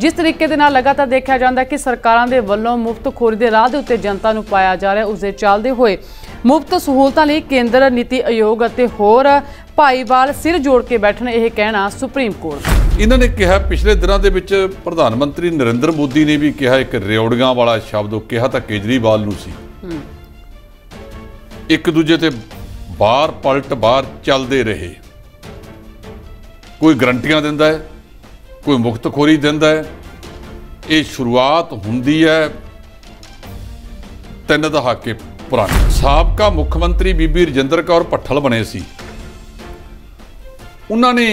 ਜਿਸ ਤਰੀਕੇ ਦੇ ਨਾਲ ਲਗਾਤਾਰ ਦੇਖਿਆ ਜਾਂਦਾ ਕਿ ਸਰਕਾਰਾਂ ਦੇ ਵੱਲੋਂ ਮੁਫਤ ਖੋਰੀ ਦੇ ਰਾਹ ਦੇ ਉੱਤੇ ਜਨਤਾ ਨੂੰ ਪਾਇਆ ਜਾ ਰਿਹਾ ਉਸ ਦੇ ਚੱਲਦੇ ਹੋਏ ਮੁਫਤ ਸਹੂਲਤਾਂ ਲਈ ਕੇਂਦਰ ਨੀਤੀ ਆਯੋਗ ਅਤੇ ਹੋਰ ਭਾਈਵਾਲ ਸਿਰ ਜੋੜ ਕੇ ਬੈਠਣ ਇਹ ਕਹਿਣਾ ਸੁਪਰੀਮ ਕੋਰਟ ਇਹਨਾਂ ਨੇ ਕਿਹਾ ਪਿਛਲੇ ਦਿਨਾਂ ਦੇ ਵਿੱਚ ਪ੍ਰਧਾਨ ਮੰਤਰੀ ਨਰਿੰਦਰ ਮੋਦੀ ਨੇ ਵੀ ਕਿਹਾ ਇੱਕ ਰਿਓੜੀਆਂ ਵਾਲਾ ਸ਼ਬਦ ਉਹ ਕਿਹਾ ਤਾਂ ਕੇਜਰੀਵਾਲ ਨੂੰ ਸੀ ਇੱਕ ਦੂਜੇ ਤੇ ਬਾਹਰ ਪਲਟ ਬਾਹਰ ਚੱਲਦੇ ਰਹੇ ਕੋਈ ਗਰੰਟੀਆਂ ਦਿੰਦਾ ਹੈ ਕੋਈ ਮੁਕਤਖੋਰੀ ਦਿੰਦਾ ਹੈ ਇਹ ਸ਼ੁਰੂਆਤ ਹੁੰਦੀ ਹੈ ਤਿੰਨ ਦਹਾਕੇ ਪੁਰਾਣੇ ਸਾਬਕਾ ਮੁੱਖ ਮੰਤਰੀ ਬੀਬੀ ਰਜਿੰਦਰ ਕੌਰ ਪੱਠਲ ਬਣੇ ਸੀ ਉਹਨਾਂ ਨੇ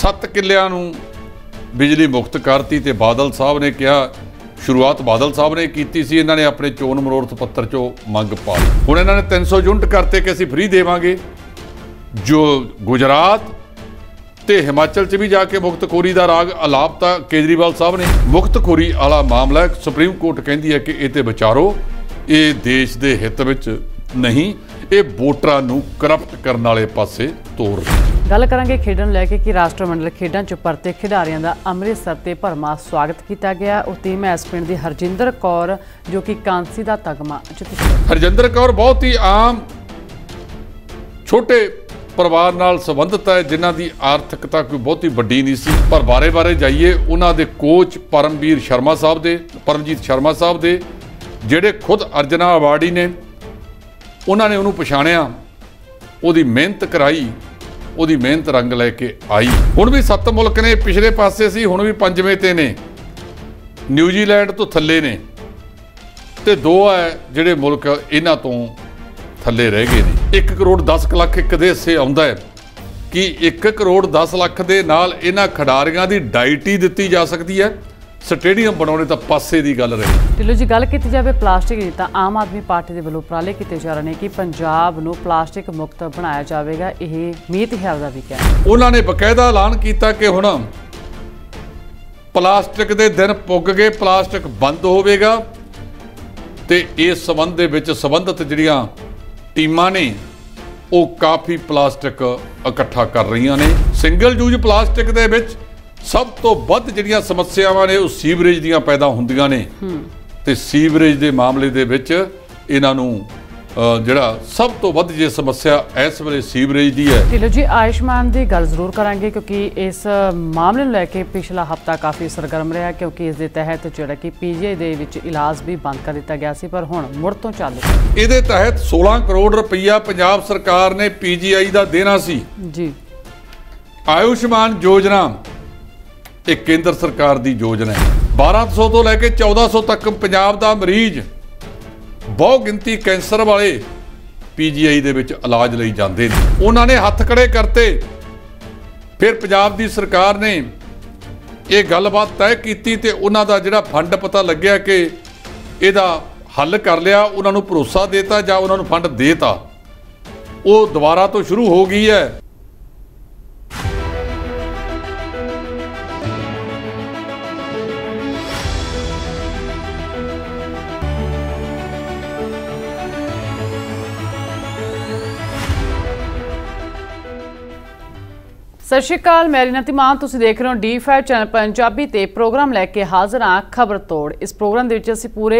ਸੱਤ ਕਿੱਲਿਆਂ ਨੂੰ ਬਿਜਲੀ ਮੁਕਤ ਕਰਤੀ ਤੇ ਬਾਦਲ ਸਾਹਿਬ ਨੇ ਕਿਹਾ ਸ਼ੁਰੂਆਤ ਬਾਦਲ ਸਾਹਿਬ ਨੇ ਕੀਤੀ ਸੀ ਇਹਨਾਂ ਨੇ ਆਪਣੇ ਚੋਣ ਮਨੋਰਥ ਪੱਤਰ 'ਚੋਂ ਮੰਗ ਪਾ ਹੁਣ ਇਹਨਾਂ ਨੇ 300 ਯੂਨਿਟ ਕਰਤੇ ਕਿ ਅਸੀਂ ਫ੍ਰੀ ਦੇਵਾਂਗੇ ਜੋ ਗੁਜਰਾਤ ਤੇ ਹਿਮਾਚਲ 'ਚ ਵੀ ਜਾ ਕੇ ਮੁਕਤਖੋਰੀ ਦਾ ਰਾਗ ਅਲਾਪਤਾ ਕੇਜਰੀਵਾਲ ਸਾਹਿਬ ਨੇ ਮੁਕਤਖੋਰੀ ਵਾਲਾ ਮਾਮਲਾ ਸੁਪਰੀਮ ਕੋਰਟ ਕਹਿੰਦੀ ਹੈ ਕਿ ਇਹ ਤੇ ਵਿਚਾਰੋ ਇਹ ਦੇਸ਼ ਦੇ ਹਿੱਤ ਵਿੱਚ ਨਹੀਂ ਇਹ ਵੋਟਰਾਂ ਨੂੰ ਕਰਪਟ ਕਰਨ ਵਾਲੇ ਪਾਸੇ ਤੋਰ ਗੱਲ ਕਰਾਂਗੇ ਖੇਡਣ ਲੈ ਕੇ ਕਿ ਰਾਸ਼ਟਰਮੰਡਲ ਮੰਡਲ ਖੇਡਾਂ ਚ ਪਰਤੇ ਖਿਡਾਰੀਆਂ ਦਾ ਅੰਮ੍ਰਿਤਸਰ ਤੇ ਭਰਮਾ ਸਵਾਗਤ ਕੀਤਾ ਗਿਆ ਉਹ ਟੀਮ ਐਸ ਪਿੰਡ ਦੀ ਹਰਜਿੰਦਰ ਕੌਰ ਜੋ ਕਿ ਕਾਂਸੀ ਦਾ ਤਗਮਾ ਹਰਜਿੰਦਰ ਕੌਰ ਬਹੁਤ ਹੀ ਆਮ ਛੋਟੇ ਪਰਿਵਾਰ ਨਾਲ ਸੰਬੰਧਤ ਹੈ ਜਿਨ੍ਹਾਂ ਦੀ ਆਰਥਿਕਤਾ ਕੋਈ ਬਹੁਤੀ ਵੱਡੀ ਨਹੀਂ ਸੀ ਪਰ ਬਾਰੇ-ਬਾਰੇ ਜਾਈਏ ਉਹਨਾਂ ਦੇ ਕੋਚ ਪਰਮਵੀਰ ਸ਼ਰਮਾ ਸਾਹਿਬ ਦੇ ਪਰਮਜੀਤ ਸ਼ਰਮਾ ਸਾਹਿਬ ਦੇ ਜਿਹੜੇ ਖੁਦ ਅਰਜਨਾ ਅਵਾਰਡੀ ਨੇ ਉਹਨਾਂ ਨੇ ਉਹਨੂੰ ਪਛਾਣਿਆ ਉਹਦੀ ਮਿਹਨਤ ਕਰਾਈ ਉਹਦੀ ਮਿਹਨਤ ਰੰਗ ਲੈ ਕੇ ਆਈ ਹੁਣ ਵੀ ਸੱਤ ਮੁਲਕ ਨੇ ਪਿਛਲੇ ਪਾਸੇ ਸੀ ਹੁਣ ਵੀ ਪੰਜਵੇਂ ਤੇ ਨੇ ਨਿਊਜ਼ੀਲੈਂਡ ਤੋਂ ਥੱਲੇ ਨੇ ਤੇ ਦੋ ਹੈ ਜਿਹੜੇ ਮੁਲਕ ਇਹਨਾਂ ਤੋਂ ਥੱਲੇ ਰਹਿ ਗਏ ਨੇ 1 ਕਰੋੜ 10 ਲੱਖ ਇੱਕ ਦੇ ਹਿੱਸੇ ਆਉਂਦਾ ਹੈ ਕਿ 1 ਕਰੋੜ 10 ਲੱਖ ਦੇ ਨਾਲ ਇਹਨਾਂ ਖਿਡਾਰੀਆਂ ਦੀ ਡਾਈਟੀ ਦਿੱਤੀ ਜਾ ਸਕਦੀ ਹੈ ਸਟੇਡੀਅਮ ਬਣਾਉਣੇ ਤਾਂ ਪਾਸੇ ਦੀ ਗੱਲ ਰਹੀ ਢਿੱਲੋ ਜੀ ਗੱਲ ਕੀਤੀ ਜਾਵੇ ਪਲਾਸਟਿਕ ਦੀ ਤਾਂ ਆਮ ਆਦਮੀ ਪਾਰਟੀ ਦੇ ਵੱਲੋਂ ਪ੍ਰਾਲੇ ਕੀਤੇ ਜਾ ਰਹੇ ਨੇ ਕਿ ਪੰਜਾਬ ਨੂੰ ਪਲਾਸਟਿਕ ਮੁਕਤ ਬਣਾਇਆ ਜਾਵੇਗਾ ਇਹ ਮੀਤ ਹੈ ਦਾ ਵੀ ਕਹਿਣਾ ਉਹਨਾਂ ਨੇ ਬਕਾਇਦਾ ਐਲਾਨ ਕੀਤਾ ਕਿ ਹੁਣ ਪਲਾਸਟਿਕ ਦੇ ਦਿਨ ਪੁੱਗ ਗਏ ਪਲਾਸਟਿਕ ਬੰਦ ਹੋਵੇਗਾ ਤੇ ਇਸ ਸਬੰਧ ਦੇ ਵਿੱਚ ਸਬੰਧਤ ਜਿਹੜੀਆਂ ਟੀਮਾਂ ਨੇ ਉਹ ਕਾਫੀ ਪਲਾਸਟਿਕ ਇਕੱਠਾ ਕਰ ਰਹੀਆਂ ਨੇ ਸਿੰਗਲ ਯੂਜ਼ ਪਲਾਸਟਿਕ ਦੇ ਵਿੱਚ ਸਭ ਤੋਂ ਵੱਧ ਜਿਹੜੀਆਂ ਸਮੱਸਿਆਵਾਂ ਨੇ ਉਹ ਸੀਵਰੇਜ ਦੀਆਂ ਪੈਦਾ ਹੁੰਦੀਆਂ ਨੇ ਤੇ ਸੀਵਰੇਜ ਦੇ ਮਾਮਲੇ ਦੇ ਵਿੱਚ ਇਹਨਾਂ ਨੂੰ ਜਿਹੜਾ ਸਭ ਤੋਂ ਵੱਧ ਜੇ ਸਮੱਸਿਆ ਇਸ ਵੇਲੇ ਸੀਵਰੇਜ ਦੀ ਹੈ ਢਿੱਲੋ ਜੀ ਆਇਸ਼ਮਾਨ ਦੀ ਗੱਲ ਜ਼ਰੂਰ ਕਰਾਂਗੇ ਕਿਉਂਕਿ ਇਸ ਮਾਮਲੇ ਨੂੰ ਲੈ ਕੇ ਪਿਛਲਾ ਹਫਤਾ ਕਾਫੀ ਸਰਗਰਮ ਰਿਹਾ ਕਿਉਂਕਿ ਇਸ ਦੇ ਤਹਿਤ ਜਿਹੜਾ ਕਿ ਪੀਜੀਆਈ ਦੇ ਵਿੱਚ ਇਲਾਜ ਵੀ ਬੰਦ ਕਰ ਦਿੱਤਾ ਗਿਆ ਸੀ ਪਰ ਹੁਣ ਮੁੜ ਤੋਂ ਚਾਲੂ ਇਹਦੇ ਤਹਿਤ 16 ਕਰੋੜ ਰੁਪਈਆ ਪੰਜਾਬ ਸਰਕਾਰ ਨੇ ਪੀਜੀਆਈ ਦਾ ਦੇਣਾ ਸੀ ਜੀ ਆਯੁਸ਼ਮਾਨ ਯੋਜਨਾ ਇਹ ਕੇਂਦਰ ਸਰਕਾਰ ਦੀ ਯੋਜਨਾ ਹੈ 1200 ਤੋਂ ਲੈ ਕੇ 1400 ਤੱਕ ਪੰਜਾਬ ਦਾ ਮਰੀਜ਼ ਬਹੁ ਗਿਣਤੀ ਕੈਂਸਰ ਵਾਲੇ ਪੀਜੀਆਈ ਦੇ ਵਿੱਚ ਇਲਾਜ ਲਈ ਜਾਂਦੇ ਨੇ ਉਹਨਾਂ ਨੇ ਹੱਥ ਖੜੇ ਕਰਤੇ ਫਿਰ ਪੰਜਾਬ ਦੀ ਸਰਕਾਰ ਨੇ ਇਹ ਗੱਲਬਾਤ ਤੈਅ ਕੀਤੀ ਤੇ ਉਹਨਾਂ ਦਾ ਜਿਹੜਾ ਫੰਡ ਪਤਾ ਲੱਗਿਆ ਕਿ ਇਹਦਾ ਹੱਲ ਕਰ ਲਿਆ ਉਹਨਾਂ ਨੂੰ ਭਰੋਸਾ ਦਿੱਤਾ ਜਾਂ ਉਹਨਾਂ ਨੂੰ ਫੰਡ ਦੇਤਾ ਉਹ ਦੁਬਾਰਾ ਤੋਂ ਸ਼ੁਰੂ ਹੋ ਗਈ ਹੈ ਸਤਿ ਸ਼੍ਰੀ ਅਕਾਲ ਮੈਂ ਰੀਨਾ ਤਿਮਾਨ ਤੁਸੀਂ ਦੇਖ ਰਹੇ ਹੋ ਡੀ5 ਚੈਨਲ ਪੰਜਾਬੀ ਤੇ ਪ੍ਰੋਗਰਾਮ ਲੈ ਕੇ ਹਾਜ਼ਰ ਹਾਂ ਖਬਰ ਤੋੜ ਇਸ ਪ੍ਰੋਗਰਾਮ ਦੇ ਵਿੱਚ ਅਸੀਂ ਪੂਰੇ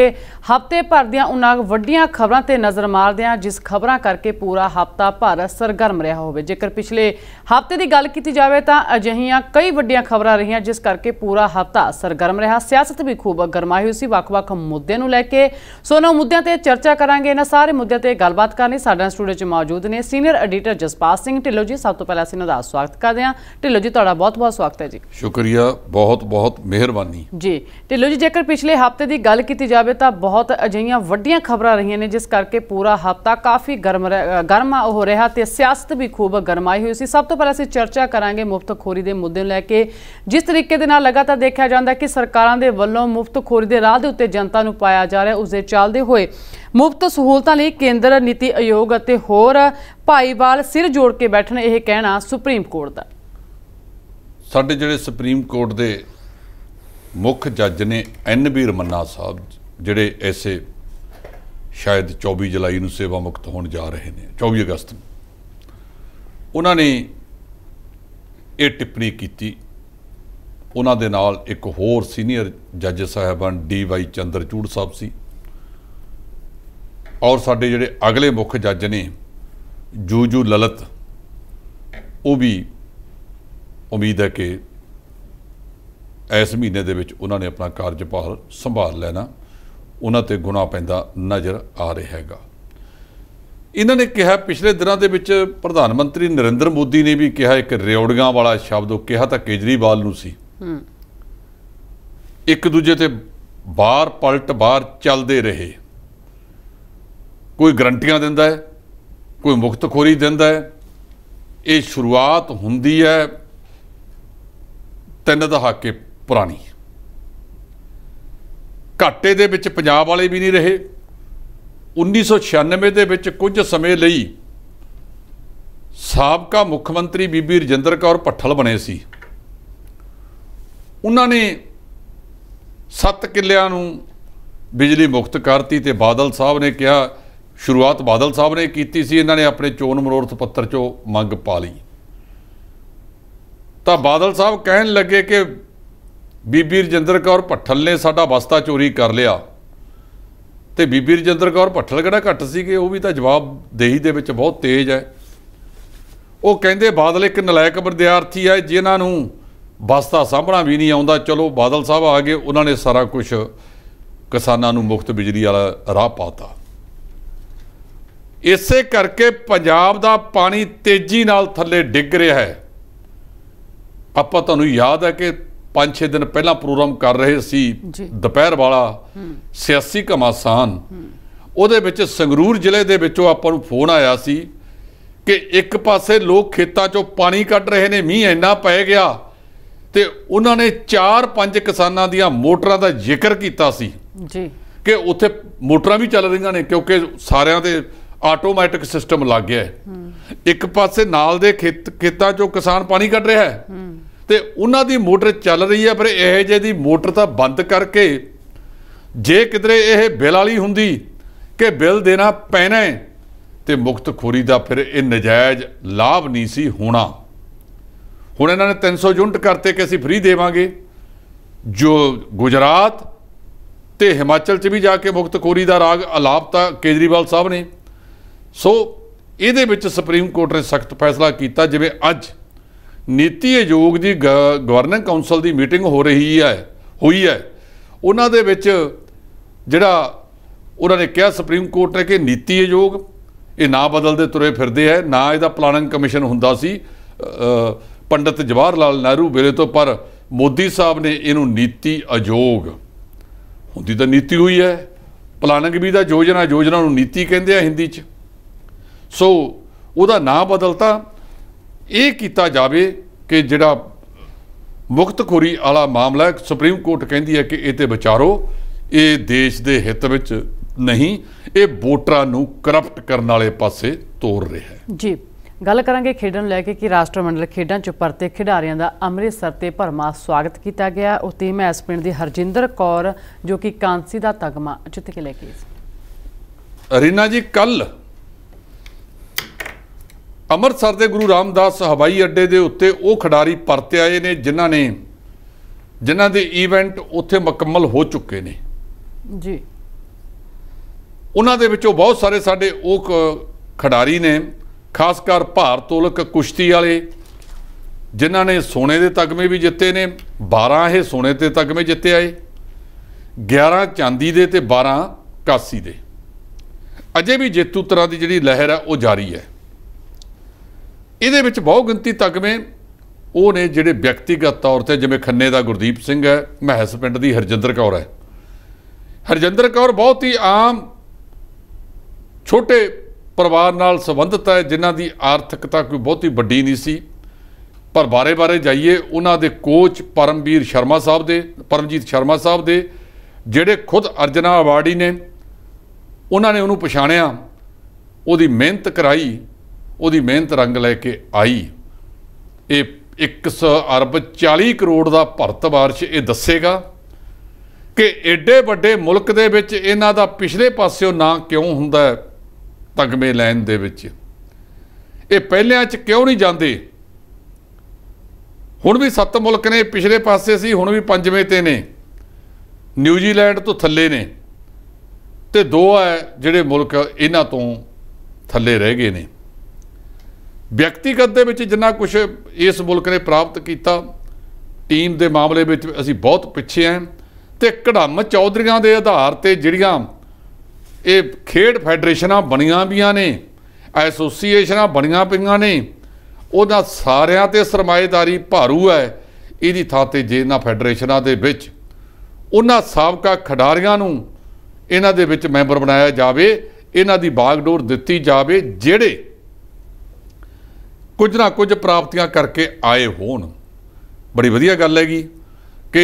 ਹਫਤੇ ਭਰ ਦੀਆਂ ਉਹਨਾਂ ਵੱਡੀਆਂ ਖਬਰਾਂ ਤੇ ਨਜ਼ਰ ਮਾਰਦੇ ਹਾਂ ਜਿਸ ਖਬਰਾਂ ਕਰਕੇ ਪੂਰਾ ਹਫਤਾ ਭਰ ਸਰਗਰਮ ਰਿਹਾ ਹੋਵੇ ਜੇਕਰ ਪਿਛਲੇ ਹਫਤੇ ਦੀ ਗੱਲ ਕੀਤੀ ਜਾਵੇ ਤਾਂ ਅਜਿਹੀਆਂ ਕਈ ਵੱਡੀਆਂ ਖਬਰਾਂ ਰਹੀਆਂ ਜਿਸ ਕਰਕੇ ਪੂਰਾ ਹਫਤਾ ਸਰਗਰਮ ਰਿਹਾ ਸਿਆਸਤ ਵੀ ਖੂਬ ਗਰਮਾਈ ਹੋਈ ਸੀ ਵੱਖ-ਵੱਖ ਮੁੱਦਿਆਂ ਨੂੰ ਲੈ ਕੇ ਸੋ ਨਾ ਮੁੱਦਿਆਂ ਤੇ ਚਰਚਾ ਕਰਾਂਗੇ ਇਹਨਾਂ ਸਾਰੇ ਮੁੱਦਿਆਂ ਤੇ ਗੱਲਬਾਤ ਕਰਨੀ ਸਾਡੇ ਸਟੂਡੀਓ 'ਚ ਮੌਜੂਦ ਨੇ ਸੀਨੀਅਰ ਐਡੀਟਰ ਜਸਪਾਲ ਸਿੰਘ ਢਿੱਲੋਂ ਜੀ ਸਭ ਤੋਂ ਪਹਿਲਾਂ ਅਸੀਂ ਦਾ ਸਵਾਗਤ ਕਰਦੇ ਕਰਦੇ ਹਾਂ ਢਿੱਲੋ ਜੀ ਤੁਹਾਡਾ ਬਹੁਤ-ਬਹੁਤ ਸਵਾਗਤ ਹੈ ਜੀ ਸ਼ੁਕਰੀਆ ਬਹੁਤ-ਬਹੁਤ ਮਿਹਰਬਾਨੀ ਜੀ ਢਿੱਲੋ ਜੀ ਜੇਕਰ ਪਿਛਲੇ ਹਫਤੇ ਦੀ ਗੱਲ ਕੀਤੀ ਜਾਵੇ ਤਾਂ ਬਹੁਤ ਅਜਈਆਂ ਵੱਡੀਆਂ ਖਬਰਾਂ ਰਹੀਆਂ ਨੇ ਜਿਸ ਕਰਕੇ ਪੂਰਾ ਹਫਤਾ ਕਾਫੀ ਗਰਮ ਗਰਮਾ ਹੋ ਰਿਹਾ ਤੇ ਸਿਆਸਤ ਵੀ ਖੂਬ ਗਰਮਾਈ ਹੋਈ ਸੀ ਸਭ ਤੋਂ ਪਹਿਲਾਂ ਅਸੀਂ ਚਰਚਾ ਕਰਾਂਗੇ ਮੁਫਤਖੋਰੀ ਦੇ ਮੁੱਦੇ ਨੂੰ ਲੈ ਕੇ ਜਿਸ ਤਰੀਕੇ ਦੇ ਨਾਲ ਲਗਾਤਾਰ ਦੇਖਿਆ ਜਾਂਦਾ ਕਿ ਸਰਕਾਰਾਂ ਦੇ ਵੱਲੋਂ ਮੁਫਤਖੋਰੀ ਦੇ ਰਾਹ ਦੇ ਉੱਤੇ ਜਨਤਾ ਨੂੰ ਪਾਇਆ ਜਾ ਰਿਹਾ ਉਸ ਦੇ ਚੱਲਦੇ ਹੋਏ ਮੁਫਤ ਸਹੂਲਤਾਂ ਲਈ ਕੇਂਦਰ ਨੀਤੀ ਆਯੋਗ ਅਤੇ ਹੋਰ ਭਾਈਵਾਲ ਸਿਰ ਜੋੜ ਕੇ ਬੈਠਣ ਇਹ ਕਹਿਣਾ ਸੁਪਰੀਮ ਕੋਰਟ ਦਾ ਸਾਡੇ ਜਿਹੜੇ ਸੁਪਰੀਮ ਕੋਰਟ ਦੇ ਮੁੱਖ ਜੱਜ ਨੇ ਐਨ ਬੀ ਰਮੰਨਾ ਸਾਹਿਬ ਜਿਹੜੇ ਐਸੇ ਸ਼ਾਇਦ 24 ਜੁਲਾਈ ਨੂੰ ਸੇਵਾ ਮੁਕਤ ਹੋਣ ਜਾ ਰਹੇ ਨੇ 24 ਅਗਸਤ ਨੂੰ ਉਹਨਾਂ ਨੇ ਇਹ ਟਿੱਪਣੀ ਕੀਤੀ ਉਹਨਾਂ ਦੇ ਨਾਲ ਇੱਕ ਹੋਰ ਸੀਨੀਅਰ ਜੱਜ ਸਾਹਿਬਾਨ ਡੀ ਵਾਈ ਚੰਦਰਚੂੜ ਸਾਹਿਬ ਸੀ ਔਰ ਸਾਡੇ ਜਿਹੜੇ ਅਗਲੇ ਮੁੱਖ ਜੱਜ ਨੇ ਜੂਜੂ ਲਲਤ ਉਹ ਵੀ ਉਮੀਦ ਹੈ ਕਿ ਇਸ ਮਹੀਨੇ ਦੇ ਵਿੱਚ ਉਹਨਾਂ ਨੇ ਆਪਣਾ ਕਾਰਜਭਾਰ ਸੰਭਾਲ ਲੈਣਾ ਉਹਨਾਂ ਤੇ ਗੁਨਾਹ ਪੈਂਦਾ ਨਜ਼ਰ ਆ ਰਿਹਾ ਹੈਗਾ ਇਹਨਾਂ ਨੇ ਕਿਹਾ ਪਿਛਲੇ ਦਿਨਾਂ ਦੇ ਵਿੱਚ ਪ੍ਰਧਾਨ ਮੰਤਰੀ ਨਰਿੰਦਰ ਮੋਦੀ ਨੇ ਵੀ ਕਿਹਾ ਇੱਕ ਰਿਓੜੀਆਂ ਵਾਲਾ ਸ਼ਬਦ ਉਹ ਕਿਹਾ ਤਾਂ ਕੇਜਰੀਵਾਲ ਨੂੰ ਸੀ ਇੱਕ ਦੂਜੇ ਤੇ ਬਾਹਰ ਪਲਟ ਬਾਹਰ ਚੱਲਦੇ ਰਹੇ ਕੋਈ ਗਰੰਟੀਆਂ ਦਿੰਦਾ ਹੈ ਕੋਈ ਮੁਕਤਖੋਰੀ ਦਿੰਦਾ ਹੈ ਇਹ ਸ਼ੁਰੂਆਤ ਹੁੰਦੀ ਹੈ ਤਿੰਨ ਦਹਾਕੇ ਪੁਰਾਣੀ ਘਾਟੇ ਦੇ ਵਿੱਚ ਪੰਜਾਬ ਵਾਲੇ ਵੀ ਨਹੀਂ ਰਹੇ 1996 ਦੇ ਵਿੱਚ ਕੁਝ ਸਮੇਂ ਲਈ ਸਾਬਕਾ ਮੁੱਖ ਮੰਤਰੀ ਬੀਬੀ ਰਜਿੰਦਰ ਕੌਰ ਪੱਠਲ ਬਣੇ ਸੀ ਉਹਨਾਂ ਨੇ 7 ਕਿੱਲਿਆਂ ਨੂੰ ਬਿਜਲੀ ਮੁਕਤ ਕਰਤੀ ਤੇ ਬਾਦਲ ਸਾਹਿਬ ਨੇ ਕਿਹਾ ਸ਼ੁਰੂਆਤ ਬਾਦਲ ਸਾਹਿਬ ਨੇ ਕੀਤੀ ਸੀ ਇਹਨਾਂ ਨੇ ਆਪਣੇ ਚੋਣ ਮਨੋਰਥ ਪੱਤਰ 'ਚੋਂ ਮੰਗ ਪਾ ਲਈ ਤਾਂ ਬਾਦਲ ਸਾਹਿਬ ਕਹਿਣ ਲੱਗੇ ਕਿ ਬੀਬੀ ਰਜਿੰਦਰ ਕੌਰ ਪੱਠਲ ਨੇ ਸਾਡਾ ਵਸਤਾ ਚੋਰੀ ਕਰ ਲਿਆ ਤੇ ਬੀਬੀ ਰਜਿੰਦਰ ਕੌਰ ਪੱਠਲ ਕਿਹੜਾ ਘੱਟ ਸੀ ਕਿ ਉਹ ਵੀ ਤਾਂ ਜਵਾਬ ਦੇਹੀ ਦੇ ਵਿੱਚ ਬਹੁਤ ਤੇਜ਼ ਹੈ ਉਹ ਕਹਿੰਦੇ ਬਾਦਲ ਇੱਕ ਨਲਾਇਕ ਵਿਦਿਆਰਥੀ ਹੈ ਜਿਨ੍ਹਾਂ ਨੂੰ ਵਸਤਾ ਸਾਂਭਣਾ ਵੀ ਨਹੀਂ ਆਉਂਦਾ ਚਲੋ ਬਾਦਲ ਸਾਹਿਬ ਆ ਗਏ ਉਹਨਾਂ ਨੇ ਸਾਰਾ ਕੁਝ ਕਿਸਾਨਾਂ ਨੂੰ ਮੁਫਤ ਬਿਜਲੀ ਵਾਲਾ ਰਾਹ ਪਾਤਾ ਇਸੇ ਕਰਕੇ ਪੰਜਾਬ ਦਾ ਪਾਣੀ ਤੇਜ਼ੀ ਨਾਲ ਥੱਲੇ ਡਿੱਗ ਰਿਹਾ ਹੈ ਆਪਾਂ ਤੁਹਾਨੂੰ ਯਾਦ ਹੈ ਕਿ 5-6 ਦਿਨ ਪਹਿਲਾਂ ਪ੍ਰੋਗਰਾਮ ਕਰ ਰਹੇ ਸੀ ਦੁਪਹਿਰ ਵਾਲਾ ਸਿਆਸੀ ਕਮਾਸਾਨ ਉਹਦੇ ਵਿੱਚ ਸੰਗਰੂਰ ਜ਼ਿਲ੍ਹੇ ਦੇ ਵਿੱਚੋਂ ਆਪਾਂ ਨੂੰ ਫੋਨ ਆਇਆ ਸੀ ਕਿ ਇੱਕ ਪਾਸੇ ਲੋਕ ਖੇਤਾਂ 'ਚੋਂ ਪਾਣੀ ਕੱਢ ਰਹੇ ਨੇ ਮੀਂਹ ਇੰਨਾ ਪੈ ਗਿਆ ਤੇ ਉਹਨਾਂ ਨੇ 4-5 ਕਿਸਾਨਾਂ ਦੀਆਂ ਮੋਟਰਾਂ ਦਾ ਜ਼ਿਕਰ ਕੀਤਾ ਸੀ ਜੀ ਕਿ ਉੱਥੇ ਮੋਟਰਾਂ ਵੀ ਚੱਲ ਰਹੀਆਂ ਨੇ ਕਿਉਂਕਿ ਸਾਰਿਆਂ ਦੇ ਆਟੋਮੈਟਿਕ ਸਿਸਟਮ ਲੱਗ ਗਿਆ ਹੈ ਇੱਕ ਪਾਸੇ ਨਾਲ ਦੇ ਖੇਤ ਖੇਤਾਂ 'ਚੋਂ ਕਿਸਾਨ ਪਾਣੀ ਕੱਢ ਰਿਹਾ ਹੈ ਤੇ ਉਹਨਾਂ ਦੀ ਮੋਟਰ ਚੱਲ ਰਹੀ ਹੈ ਪਰ ਇਹ ਜੇ ਦੀ ਮੋਟਰ ਤਾਂ ਬੰਦ ਕਰਕੇ ਜੇ ਕਿਧਰੇ ਇਹ ਬਿੱਲ ਵਾਲੀ ਹੁੰਦੀ ਕਿ ਬਿੱਲ ਦੇਣਾ ਪੈਣਾ ਹੈ ਤੇ ਖੋਰੀ ਦਾ ਫਿਰ ਇਹ ਨਜਾਇਜ਼ ਲਾਭ ਨਹੀਂ ਸੀ ਹੋਣਾ ਹੁਣ ਇਹਨਾਂ ਨੇ 300 ਯੂਨਿਟ ਕਰਤੇ ਕਿ ਅਸੀਂ ਫ੍ਰੀ ਦੇਵਾਂਗੇ ਜੋ ਗੁਜਰਾਤ ਤੇ ਹਿਮਾਚਲ 'ਚ ਵੀ ਜਾ ਕੇ ਮੁਕਤ ਖੋਰੀ ਦਾ ਰਾਗ ਅਲਾਪਤਾ ਕੇਜਰੀਵਾਲ ਸਾਹਿਬ ਨੇ ਸੋ ਇਹਦੇ ਵਿੱਚ ਸੁਪਰੀਮ ਕੋਰਟ ਨੇ ਸਖਤ ਫੈਸਲਾ ਕੀਤਾ ਜਿਵੇਂ ਅੱਜ ਨੀਤੀ ਆਯੋਗ ਦੀ ਗਵਰਨਿੰਗ ਕਾਉਂਸਲ ਦੀ ਮੀਟਿੰਗ ਹੋ ਰਹੀ ਹੈ ਹੋਈ ਹੈ ਉਹਨਾਂ ਦੇ ਵਿੱਚ ਜਿਹੜਾ ਉਹਨਾਂ ਨੇ ਕਿਹਾ ਸੁਪਰੀਮ ਕੋਰਟ ਨੇ ਕਿ ਨੀਤੀ ਆਯੋਗ ਇਹ ਨਾ ਬਦਲਦੇ ਤੁਰੇ ਫਿਰਦੇ ਹੈ ਨਾ ਇਹਦਾ ਪਲਾਨਿੰਗ ਕਮਿਸ਼ਨ ਹੁੰਦਾ ਸੀ ਪੰਡਤ ਜਵਾਹਰ ਲਾਲ ਨਹਿਰੂ ਵੇਲੇ ਤੋਂ ਪਰ ਮੋਦੀ ਸਾਹਿਬ ਨੇ ਇਹਨੂੰ ਨੀਤੀ ਆਯੋਗ ਹੁੰਦੀ ਤਾਂ ਨੀਤੀ ਹੋਈ ਹੈ ਪਲਾਨਿੰਗ ਵੀ ਦਾ ਯੋਜਨਾ ਯੋਜਨਾ ਨੂੰ ਨੀਤੀ ਕਹਿੰਦੇ ਆ ਹਿੰਦੀ 'ਚ ਸੋ ਉਹਦਾ ਨਾਮ ਬਦਲਤਾ ਇਹ ਕੀਤਾ ਜਾਵੇ ਕਿ ਜਿਹੜਾ ਮੁਕਤਖੋਰੀ ਵਾਲਾ ਮਾਮਲਾ ਸੁਪਰੀਮ ਕੋਰਟ ਕਹਿੰਦੀ ਹੈ ਕਿ ਇਹ ਤੇ ਵਿਚਾਰੋ ਇਹ ਦੇਸ਼ ਦੇ ਹਿੱਤ ਵਿੱਚ ਨਹੀਂ ਇਹ ਵੋਟਰਾਂ ਨੂੰ ਕਰਪਟ ਕਰਨ ਵਾਲੇ ਪਾਸੇ ਤੋਰ ਰਿਹਾ ਹੈ ਜੀ ਗੱਲ ਕਰਾਂਗੇ ਖੇਡਣ ਲੈ ਕੇ ਕਿ ਰਾਸ਼ਟਰਮੰਡਲ ਖੇਡਾਂ 'ਚ ਪਰਤੇ ਖਿਡਾਰੀਆਂ ਦਾ ਅੰਮ੍ਰਿਤਸਰ ਤੇ ਭਰਮਾ ਸਵਾਗਤ ਕੀਤਾ ਗਿਆ ਉਹ ਟੀਮ ਐਸ ਪਿੰਡ ਦੀ ਹਰਜਿੰਦਰ ਕੌਰ ਜੋ ਕਿ ਕਾਂਸੀ ਦਾ ਤਗਮਾ ਜਿੱਤ ਕੇ ਲੈ ਕੇ ਅਰੀਨਾ ਜੀ ਕੱਲ ਅੰਮ੍ਰਿਤਸਰ ਦੇ ਗੁਰੂ ਰਾਮਦਾਸ ਹਵਾਈ ਅੱਡੇ ਦੇ ਉੱਤੇ ਉਹ ਖਿਡਾਰੀ ਪਰਤੇ ਆਏ ਨੇ ਜਿਨ੍ਹਾਂ ਨੇ ਜਿਨ੍ਹਾਂ ਦੇ ਇਵੈਂਟ ਉੱਥੇ ਮੁਕੰਮਲ ਹੋ ਚੁੱਕੇ ਨੇ ਜੀ ਉਹਨਾਂ ਦੇ ਵਿੱਚੋਂ ਬਹੁਤ ਸਾਰੇ ਸਾਡੇ ਉਹ ਖਿਡਾਰੀ ਨੇ ਖਾਸ ਕਰ ਭਾਰਤੋਲਕ ਕੁਸ਼ਤੀ ਵਾਲੇ ਜਿਨ੍ਹਾਂ ਨੇ ਸੋਨੇ ਦੇ ਤਗਮੇ ਵੀ ਜਿੱਤੇ ਨੇ 12 ਇਹ ਸੋਨੇ ਦੇ ਤਗਮੇ ਜਿੱਤੇ ਆਏ 11 ਚਾਂਦੀ ਦੇ ਤੇ 12 ਕਾਸੀ ਦੇ ਅਜੇ ਵੀ ਜੇਤੂ ਤਰ੍ਹਾਂ ਦੀ ਜਿਹੜੀ ਲਹਿਰ ਹੈ ਉਹ ਜਾਰੀ ਹੈ ਇਹਦੇ ਵਿੱਚ ਬਹੁ ਗਿਣਤੀ ਤਕਮੇ ਉਹ ਨੇ ਜਿਹੜੇ ਵਿਅਕਤੀਗਤ ਤੌਰ ਤੇ ਜਿਵੇਂ ਖੰਨੇ ਦਾ ਗੁਰਦੀਪ ਸਿੰਘ ਹੈ ਮਹਿਸ ਪਿੰਡ ਦੀ ਹਰਜਿੰਦਰ ਕੌਰ ਹੈ ਹਰਜਿੰਦਰ ਕੌਰ ਬਹੁਤ ਹੀ ਆਮ ਛੋਟੇ ਪਰਿਵਾਰ ਨਾਲ ਸੰਬੰਧਿਤ ਹੈ ਜਿਨ੍ਹਾਂ ਦੀ ਆਰਥਿਕਤਾ ਕੋਈ ਬਹੁਤੀ ਵੱਡੀ ਨਹੀਂ ਸੀ ਪਰ ਬਾਰੇ-ਬਾਰੇ ਜਾਈਏ ਉਹਨਾਂ ਦੇ ਕੋਚ ਪਰਮਵੀਰ ਸ਼ਰਮਾ ਸਾਹਿਬ ਦੇ ਪਰਮਜੀਤ ਸ਼ਰਮਾ ਸਾਹਿਬ ਦੇ ਜਿਹੜੇ ਖੁਦ ਅਰਜਨਾ ਅਵਾਰਡੀ ਨੇ ਉਹਨਾਂ ਨੇ ਉਹਨੂੰ ਪਛਾਣਿਆ ਉਹਦੀ ਮਿਹਨਤ ਕਰਾਈ ਉਹਦੀ ਮਿਹਨਤ ਰੰਗ ਲੈ ਕੇ ਆਈ ਇਹ 100 ਅਰਬ 40 ਕਰੋੜ ਦਾ ਭਰਤ ਵਾਰਸ਼ ਇਹ ਦੱਸੇਗਾ ਕਿ ਐਡੇ ਵੱਡੇ ਮੁਲਕ ਦੇ ਵਿੱਚ ਇਹਨਾਂ ਦਾ ਪਿਛਲੇ ਪਾਸਿਓਂ ਨਾ ਕਿਉਂ ਹੁੰਦਾ ਤਗਮੇ ਲੈਣ ਦੇ ਵਿੱਚ ਇਹ ਪਹਿਲਿਆਂ 'ਚ ਕਿਉਂ ਨਹੀਂ ਜਾਂਦੇ ਹੁਣ ਵੀ ਸੱਤ ਮੁਲਕ ਨੇ ਪਿਛਲੇ ਪਾਸੇ ਸੀ ਹੁਣ ਵੀ ਪੰਜਵੇਂ ਤੇ ਨੇ ਨਿਊਜ਼ੀਲੈਂਡ ਤੋਂ ਥੱਲੇ ਨੇ ਤੇ ਦੋ ਹੈ ਜਿਹੜੇ ਮੁਲਕ ਇਹਨਾਂ ਤੋਂ ਥੱਲੇ ਰਹਿ ਗਏ ਨੇ ਵਿਅਕਤੀਗਤ ਦੇ ਵਿੱਚ ਜਿੰਨਾ ਕੁਝ ਇਸ ਮੁਲਕ ਨੇ ਪ੍ਰਾਪਤ ਕੀਤਾ ਟੀਮ ਦੇ ਮਾਮਲੇ ਵਿੱਚ ਅਸੀਂ ਬਹੁਤ ਪਿੱਛੇ ਆਂ ਤੇ ਕੜਮ ਚੌਧਰੀਆਂ ਦੇ ਆਧਾਰ ਤੇ ਜਿਹੜੀਆਂ ਇਹ ਖੇਡ ਫੈਡਰੇਸ਼ਨਾਂ ਬਣੀਆਂ ਵੀਆਂ ਨੇ ਐਸੋਸੀਏਸ਼ਨਾਂ ਬਣੀਆਂ ਪਈਆਂ ਨੇ ਉਹਦਾ ਸਾਰਿਆਂ ਤੇ ਸਰਮਾਏਦਾਰੀ ਭਾਰੂ ਹੈ ਇਹਦੀ ਥਾਂ ਤੇ ਜੇ ਇਹਨਾਂ ਫੈਡਰੇਸ਼ਨਾਂ ਦੇ ਵਿੱਚ ਉਹਨਾਂ ਸਾਬਕਾ ਖਿਡਾਰੀਆਂ ਨੂੰ ਇਹਨਾਂ ਦੇ ਵਿੱਚ ਮੈਂਬਰ ਬਣਾਇਆ ਜਾਵੇ ਇਹਨਾਂ ਦੀ ਬਾਗਡੋਰ ਦਿੱਤੀ ਜਾਵੇ ਜਿਹੜੇ ਕੁਝ ਨਾ ਕੁਝ ਪ੍ਰਾਪਤੀਆਂ ਕਰਕੇ ਆਏ ਹੋਣ ਬੜੀ ਵਧੀਆ ਗੱਲ ਹੈਗੀ ਕਿ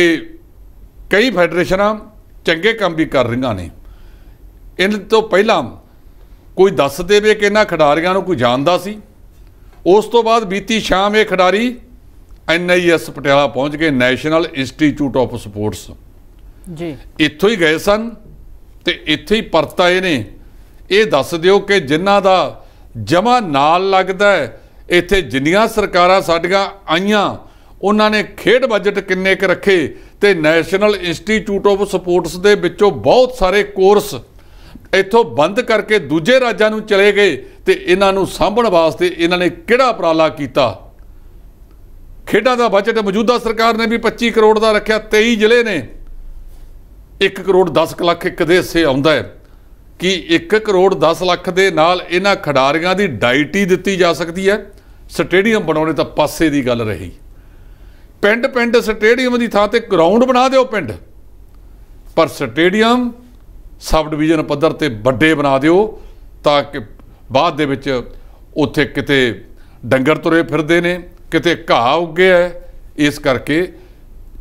ਕਈ ਫੈਡਰੇਸ਼ਨਾਂ ਚੰਗੇ ਕੰਮ ਵੀ ਕਰ ਰਹੀਆਂ ਨੇ ਇਹਨਾਂ ਤੋਂ ਪਹਿਲਾਂ ਕੋਈ ਦੱਸ ਦੇਵੇ ਕਿ ਇਹਨਾਂ ਖਿਡਾਰੀਆਂ ਨੂੰ ਕੋਈ ਜਾਣਦਾ ਸੀ ਉਸ ਤੋਂ ਬਾਅਦ ਬੀਤੀ ਸ਼ਾਮ ਇਹ ਖਿਡਾਰੀ ਐਨਆਈਐਸ ਪਟਿਆਲਾ ਪਹੁੰਚ ਗਏ ਨੈਸ਼ਨਲ ਇੰਸਟੀਚਿਊਟ ਆਫ ਸਪੋਰਟਸ ਜੀ ਇੱਥੋਂ ਹੀ ਗਏ ਸਨ ਤੇ ਇੱਥੇ ਹੀ ਪਰਤ ਆਏ ਨੇ ਇਹ ਦੱਸ ਦਿਓ ਕਿ ਜਿਨ੍ਹਾਂ ਦਾ ਜਮਾ ਨਾਲ ਲੱਗਦਾ ਹੈ ਇੱਥੇ ਜਿੰਨੀਆਂ ਸਰਕਾਰਾਂ ਸਾਡੀਆਂ ਆਈਆਂ ਉਹਨਾਂ ਨੇ ਖੇਡ ਬਜਟ ਕਿੰਨੇ ਕੁ ਰੱਖੇ ਤੇ ਨੈਸ਼ਨਲ ਇੰਸਟੀਚਿਊਟ ਆਫ ਸਪੋਰਟਸ ਦੇ ਵਿੱਚੋਂ ਬਹੁਤ ਸਾਰੇ ਕੋਰਸ ਇੱਥੋਂ ਬੰਦ ਕਰਕੇ ਦੂਜੇ ਰਾਜਾਂ ਨੂੰ ਚਲੇ ਗਏ ਤੇ ਇਹਨਾਂ ਨੂੰ ਸਾਂਭਣ ਵਾਸਤੇ ਇਹਨਾਂ ਨੇ ਕਿਹੜਾ ਉਪਰਾਲਾ ਕੀਤਾ ਖੇਡਾਂ ਦਾ ਬਜਟ ਮੌਜੂਦਾ ਸਰਕਾਰ ਨੇ ਵੀ 25 ਕਰੋੜ ਦਾ ਰੱਖਿਆ 23 ਜ਼ਿਲ੍ਹੇ ਨੇ 1 ਕਰੋੜ 10 ਲੱਖ ਇੱਕ ਦੇ ਹਿੱਸੇ ਆਉਂਦਾ ਹੈ ਕਿ 1 ਕਰੋੜ 10 ਲੱਖ ਦੇ ਨਾਲ ਇਹਨਾਂ ਖਿਡਾਰੀਆਂ ਦੀ ਡਾਈਟ ਹੀ ਦਿੱਤੀ ਜਾ ਸਕਦੀ ਹੈ ਸਟੇਡੀਅਮ ਬਣਾਉਣੇ ਤਾਂ ਪਾਸੇ ਦੀ ਗੱਲ ਰਹੀ ਪਿੰਡ ਪਿੰਡ ਸਟੇਡੀਅਮ ਦੀ ਥਾਂ ਤੇ ਗਰਾਊਂਡ ਬਣਾ ਦਿਓ ਪਿੰਡ ਪਰ ਸਟੇਡੀਅਮ ਸਬ ਡਿਵੀਜ਼ਨ ਪੱਧਰ ਤੇ ਵੱਡੇ ਬਣਾ ਦਿਓ ਤਾਂ ਕਿ ਬਾਅਦ ਦੇ ਵਿੱਚ ਉੱਥੇ ਕਿਤੇ ਡੰਗਰ ਤੁਰੇ ਫਿਰਦੇ ਨੇ ਕਿਤੇ ਘਾਹ ਉੱਗਿਆ ਇਸ ਕਰਕੇ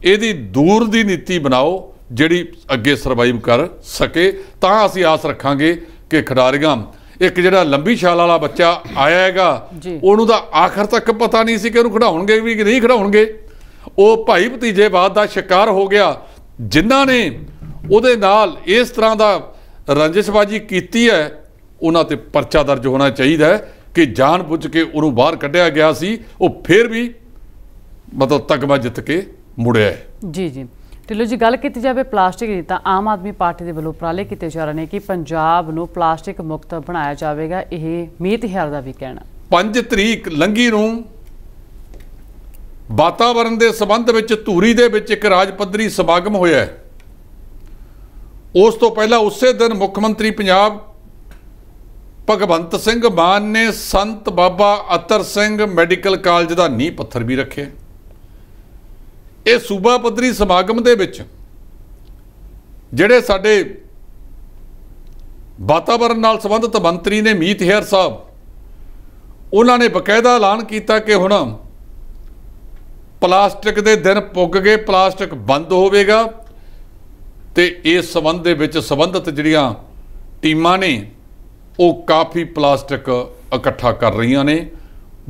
ਇਹਦੀ ਦੂਰ ਦੀ ਨੀਤੀ ਬਣਾਓ ਜਿਹੜੀ ਅੱਗੇ ਸਰਵਾਈਵ ਕਰ ਸਕੇ ਤਾਂ ਅਸੀਂ ਆਸ ਰੱਖਾਂਗੇ ਕਿ ਖਿਡਾਰੀਆਂ ਇੱਕ ਜਿਹੜਾ ਲੰਬੀ ਛਾਲ ਵਾਲਾ ਬੱਚਾ ਆਇਆ ਹੈਗਾ ਉਹਨੂੰ ਤਾਂ ਆਖਰ ਤੱਕ ਪਤਾ ਨਹੀਂ ਸੀ ਕਿ ਉਹਨੂੰ ਖਿਡਾਉਣਗੇ ਵੀ ਕਿ ਨਹੀਂ ਖਿਡਾਉਣਗੇ ਉਹ ਭਾਈ ਭਤੀਜੇਵਾਦ ਦਾ ਸ਼ਿਕਾਰ ਹੋ ਗਿਆ ਜਿਨ੍ਹਾਂ ਨੇ ਉਹਦੇ ਨਾਲ ਇਸ ਤਰ੍ਹਾਂ ਦਾ ਰੰਜਿਸ਼ਬਾਜੀ ਕੀਤੀ ਹੈ ਉਹਨਾਂ ਤੇ ਪਰਚਾ ਦਰਜ ਹੋਣਾ ਚਾਹੀਦਾ ਹੈ ਕਿ ਬੁੱਝ ਕੇ ਉਹਨੂੰ ਬਾਹਰ ਕੱਢਿਆ ਗਿਆ ਸੀ ਉਹ ਫਿਰ ਵੀ ਮਤਲਬ ਤਗਮਾ ਜਿੱਤ ਕੇ ਮੁੜਿਆ ਜੀ ਜੀ ਢਿੱਲੋ ਜੀ ਗੱਲ ਕੀਤੀ ਜਾਵੇ ਪਲਾਸਟਿਕ ਦੀ ਤਾਂ ਆਮ ਆਦਮੀ ਪਾਰਟੀ ਦੇ ਵੱਲੋਂ ਉਪਰਾਲੇ ਕੀਤੇ ਜਾ ਰਹੇ ਨੇ ਕਿ ਪੰਜਾਬ ਨੂੰ ਪਲਾਸਟਿਕ ਮੁਕਤ ਬਣਾਇਆ ਜਾਵੇਗਾ ਇਹ ਮੀਤ ਹਿਆਰ ਦਾ ਵੀ ਕਹਿਣਾ 5 ਤਰੀਕ ਲੰਗੀ ਨੂੰ ਵਾਤਾਵਰਣ ਦੇ ਸਬੰਧ ਵਿੱਚ ਧੂਰੀ ਦੇ ਵਿੱਚ ਇੱਕ ਰਾਜ ਪੱਧਰੀ ਸਮਾਗਮ ਹੋਇਆ ਉਸ ਤੋਂ ਪਹਿਲਾਂ ਉਸੇ ਦਿਨ ਮੁੱਖ ਮੰਤਰੀ ਪੰਜਾਬ ਭਗਵੰਤ ਸਿੰਘ ਮਾਨ ਨੇ ਸੰਤ ਬਾਬਾ ਅਤਰ ਸਿੰਘ ਮੈਡੀਕਲ ਕਾਲਜ ਦਾ ਨੀਂਹ ਪੱਥਰ ਵੀ ਰੱਖਿਆ ਇਹ ਸੂਬਾ ਪੱਧਰੀ ਸਮਾਗਮ ਦੇ ਵਿੱਚ ਜਿਹੜੇ ਸਾਡੇ ਵਾਤਾਵਰਣ ਨਾਲ ਸੰਬੰਧਿਤ ਮੰਤਰੀ ਨੇ ਮੀਤ ਹੇਰ ਸਾਹਿਬ ਉਹਨਾਂ ਨੇ ਬਕਾਇਦਾ ਐਲਾਨ ਕੀਤਾ ਕਿ ਹੁਣ ਪਲਾਸਟਿਕ ਦੇ ਦਿਨ ਪੁੱਗ ਗਏ ਪਲਾਸਟਿਕ ਬੰਦ ਹੋਵੇਗਾ ਤੇ ਇਸ ਸੰਬੰਧ ਦੇ ਵਿੱਚ ਸੰਬੰਧਿਤ ਜਿਹੜੀਆਂ ਟੀਮਾਂ ਨੇ ਉਹ ਕਾਫੀ ਪਲਾਸਟਿਕ ਇਕੱਠਾ ਕਰ ਰਹੀਆਂ ਨੇ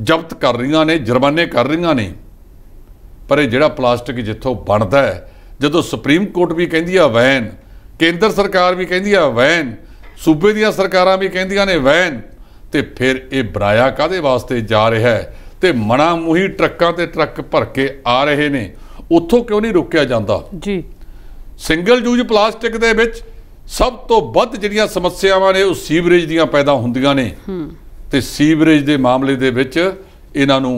ਜ਼ਬਤ ਕਰ ਰਹੀਆਂ ਨੇ ਜੁਰਮਾਨੇ ਕਰ ਰਹੀਆਂ ਨੇ ਪਰ ਇਹ ਜਿਹੜਾ ਪਲਾਸਟਿਕ ਜਿੱਥੋਂ ਬਣਦਾ ਹੈ ਜਦੋਂ ਸੁਪਰੀਮ ਕੋਰਟ ਵੀ ਕਹਿੰਦੀ ਆ ਵੈਨ ਕੇਂਦਰ ਸਰਕਾਰ ਵੀ ਕਹਿੰਦੀ ਆ ਵੈਨ ਸੂਬੇ ਦੀਆਂ ਸਰਕਾਰਾਂ ਵੀ ਕਹਿੰਦੀਆਂ ਨੇ ਵੈਨ ਤੇ ਫਿਰ ਇਹ ਬਰਾਇਆ ਕਾਦੇ ਵਾਸਤੇ ਜਾ ਰਿਹਾ ਹੈ ਤੇ ਮਣਾ ਮੁਹੀ ਟਰੱਕਾਂ ਤੇ ਟਰੱਕ ਭਰ ਕੇ ਆ ਰਹੇ ਨੇ ਉੱਥੋਂ ਕਿਉਂ ਨਹੀਂ ਰੁਕਿਆ ਜਾਂਦਾ ਜੀ ਸਿੰਗਲ ਯੂਜ਼ ਪਲਾਸਟਿਕ ਦੇ ਵਿੱਚ ਸਭ ਤੋਂ ਵੱਧ ਜਿਹੜੀਆਂ ਸਮੱਸਿਆਵਾਂ ਨੇ ਉਹ ਸੀਵਰੇਜ ਦੀਆਂ ਪੈਦਾ ਹੁੰਦੀਆਂ ਨੇ ਤੇ ਸੀਵਰੇਜ ਦੇ ਮਾਮਲੇ ਦੇ ਵਿੱਚ ਇਹਨਾਂ ਨੂੰ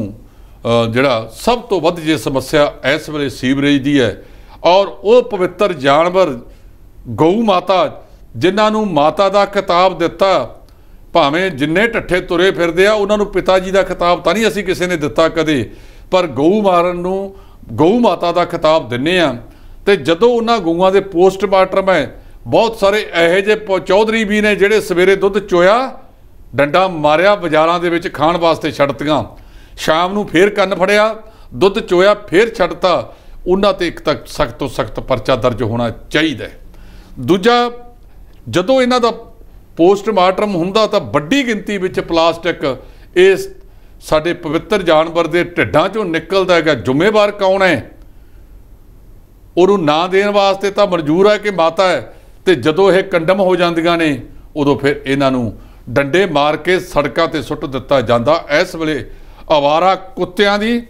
ਜਿਹੜਾ ਸਭ ਤੋਂ ਵੱਧ ਜੇ ਸਮੱਸਿਆ ਇਸ ਵੇਲੇ ਸੀਵਰੇਜ ਦੀ ਹੈ ਔਰ ਉਹ ਪਵਿੱਤਰ ਜਾਨਵਰ ਗਊ ਮਾਤਾ ਜਿਨ੍ਹਾਂ ਨੂੰ ਮਾਤਾ ਦਾ ਖਿਤਾਬ ਦਿੱਤਾ ਭਾਵੇਂ ਜਿੰਨੇ ਟੱਠੇ ਤੁਰੇ ਫਿਰਦੇ ਆ ਉਹਨਾਂ ਨੂੰ ਪਿਤਾ ਜੀ ਦਾ ਖਿਤਾਬ ਤਾਂ ਨਹੀਂ ਅਸੀਂ ਕਿਸੇ ਨੇ ਦਿੱਤਾ ਕਦੇ ਪਰ ਗਊ ਮਾਰਨ ਨੂੰ ਗਊ ਮਾਤਾ ਦਾ ਖਿਤਾਬ ਦਿੰਨੇ ਆ ਤੇ ਜਦੋਂ ਉਹਨਾਂ ਗਊਆਂ ਦੇ ਪੋਸਟਮਾਰਟਮ ਹੈ ਬਹੁਤ ਸਾਰੇ ਇਹੋ ਜਿਹੇ ਚੌਧਰੀ ਵੀ ਨੇ ਜਿਹੜੇ ਸਵੇਰੇ ਦੁੱਧ ਚੋਇਆ ਡੰਡਾ ਮਾਰਿਆ ਬਾਜ਼ਾਰਾਂ ਦੇ ਵਿੱਚ ਖਾਣ ਵਾਸਤੇ ਛੱਡਤੀਆਂ ਸ਼ਾਮ ਨੂੰ ਫੇਰ ਕੰਨ ਫੜਿਆ ਦੁੱਧ ਚੋਇਆ ਫੇਰ ਛੱਡਤਾ ਉਹਨਾਂ ਤੇ ਇੱਕ ਤੱਕ ਸਖਤ ਤੋਂ ਸਖਤ ਪਰਚਾ ਦਰਜ ਹੋਣਾ ਚਾਹੀਦਾ ਦੂਜਾ ਜਦੋਂ ਇਹਨਾਂ ਦਾ ਪੋਸਟਮਾਰਟਮ ਹੁੰਦਾ ਤਾਂ ਵੱਡੀ ਗਿਣਤੀ ਵਿੱਚ ਪਲਾਸਟਿਕ ਇਸ ਸਾਡੇ ਪਵਿੱਤਰ ਜਾਨਵਰ ਦੇ ਢਿੱਡਾਂ ਚੋਂ ਨਿਕਲਦਾ ਹੈਗਾ ਜ਼ਿੰਮੇਵਾਰ ਕੌਣ ਹੈ ਉਹਨੂੰ ਨਾ ਦੇਣ ਵਾਸਤੇ ਤਾਂ ਮਨਜ਼ੂਰ ਹੈ ਕਿ ਮਾਤਾ ਹੈ ਤੇ ਜਦੋਂ ਇਹ ਕੰਡਮ ਹੋ ਜਾਂਦੀਆਂ ਨੇ ਉਦੋਂ ਫਿਰ ਇਹਨਾਂ ਨੂੰ ਡੰਡੇ ਮਾਰ ਕੇ ਸੜਕਾਂ ਤੇ ਸੁੱਟ ਦਿੱਤਾ ਜਾਂਦਾ ਇਸ ਵੇਲੇ ਆਵਾਰਾ ਕੁੱਤਿਆਂ ਦੀ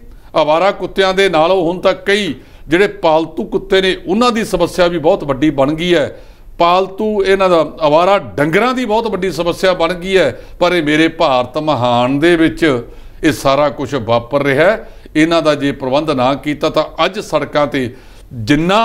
ਆਵਾਰਾ ਕੁੱਤਿਆਂ ਦੇ ਨਾਲ ਹੁਣ ਤੱਕ ਕਈ ਜਿਹੜੇ ਪਾਲਤੂ ਕੁੱਤੇ ਨੇ ਉਹਨਾਂ ਦੀ ਸਮੱਸਿਆ ਵੀ ਬਹੁਤ ਵੱਡੀ ਬਣ ਗਈ ਹੈ ਪਾਲਤੂ ਇਹਨਾਂ ਦਾ ਆਵਾਰਾ ਡੰਗਰਾਂ ਦੀ ਬਹੁਤ ਵੱਡੀ ਸਮੱਸਿਆ ਬਣ ਗਈ ਹੈ ਪਰ ਇਹ ਮੇਰੇ ਭਾਰਤ ਮਹਾਨ ਦੇ ਵਿੱਚ ਇਹ ਸਾਰਾ ਕੁਝ ਵਾਪਰ ਰਿਹਾ ਹੈ ਇਹਨਾਂ ਦਾ ਜੇ ਪ੍ਰਬੰਧ ਨਾ ਕੀਤਾ ਤਾਂ ਅੱਜ ਸੜਕਾਂ ਤੇ ਜਿੰਨਾ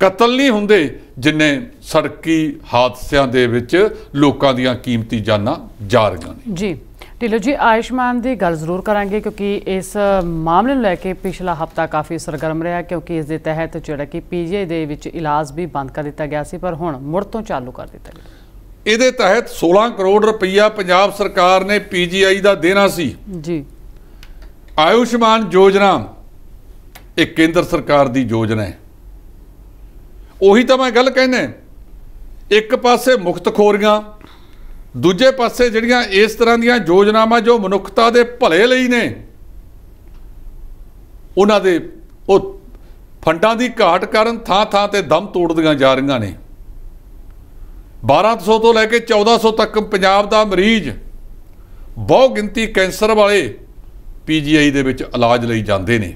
ਕਤਲ ਨਹੀਂ ਹੁੰਦੇ ਜਿੰਨੇ ਸੜਕੀ ਹਾਦਸਿਆਂ ਦੇ ਵਿੱਚ ਲੋਕਾਂ ਦੀਆਂ ਕੀਮਤੀ ਜਾਨਾਂ ਜਾ ਰਹੀਆਂ ਨੇ ਜੀ ਢਿੱਲੋ ਜੀ ਆਇਸ਼ਮਾਨ ਦੀ ਗੱਲ ਜ਼ਰੂਰ ਕਰਾਂਗੇ ਕਿਉਂਕਿ ਇਸ ਮਾਮਲੇ ਨੂੰ ਲੈ ਕੇ ਪਿਛਲਾ ਹਫਤਾ ਕਾਫੀ ਸਰਗਰਮ ਰਿਹਾ ਕਿਉਂਕਿ ਇਸ ਦੇ ਤਹਿਤ ਜਿਹੜਾ ਕਿ ਪੀਜੀਆਈ ਦੇ ਵਿੱਚ ਇਲਾਜ ਵੀ ਬੰਦ ਕਰ ਦਿੱਤਾ ਗਿਆ ਸੀ ਪਰ ਹੁਣ ਮੁੜ ਤੋਂ ਚਾਲੂ ਕਰ ਦਿੱਤਾ ਗਿਆ ਇਹਦੇ ਤਹਿਤ 16 ਕਰੋੜ ਰੁਪਈਆ ਪੰਜਾਬ ਸਰਕਾਰ ਨੇ ਪੀਜੀਆਈ ਦਾ ਦੇਣਾ ਸੀ ਜੀ ਆਯੁਸ਼ਮਾਨ ਯੋਜਨਾ ਇਹ ਕੇਂਦਰ ਸਰਕਾਰ ਦੀ ਯੋਜਨਾ ਹੈ ਉਹੀ ਤਾਂ ਮੈਂ ਗੱਲ ਕਹਿੰਦਾ ਇੱਕ ਪਾਸੇ ਮੁਕਤ ਖੋਰੀਆਂ ਦੂਜੇ ਪਾਸੇ ਜਿਹੜੀਆਂ ਇਸ ਤਰ੍ਹਾਂ ਦੀਆਂ ਯੋਜਨਾਵਾਂ ਜੋ ਮਨੁੱਖਤਾ ਦੇ ਭਲੇ ਲਈ ਨੇ ਉਹਨਾਂ ਦੇ ਉਹ ਫੰਡਾਂ ਦੀ ਘਾਟ ਕਾਰਨ ਥਾਂ-ਥਾਂ ਤੇ ਦਮ ਤੋੜਦੀਆਂ ਜਾ ਰਹੀਆਂ ਨੇ 1200 ਤੋਂ ਲੈ ਕੇ 1400 ਤੱਕ ਪੰਜਾਬ ਦਾ ਮਰੀਜ਼ ਬਹੁ ਗਿਣਤੀ ਕੈਂਸਰ ਵਾਲੇ ਪੀਜੀਆਈ ਦੇ ਵਿੱਚ ਇਲਾਜ ਲਈ ਜਾਂਦੇ ਨੇ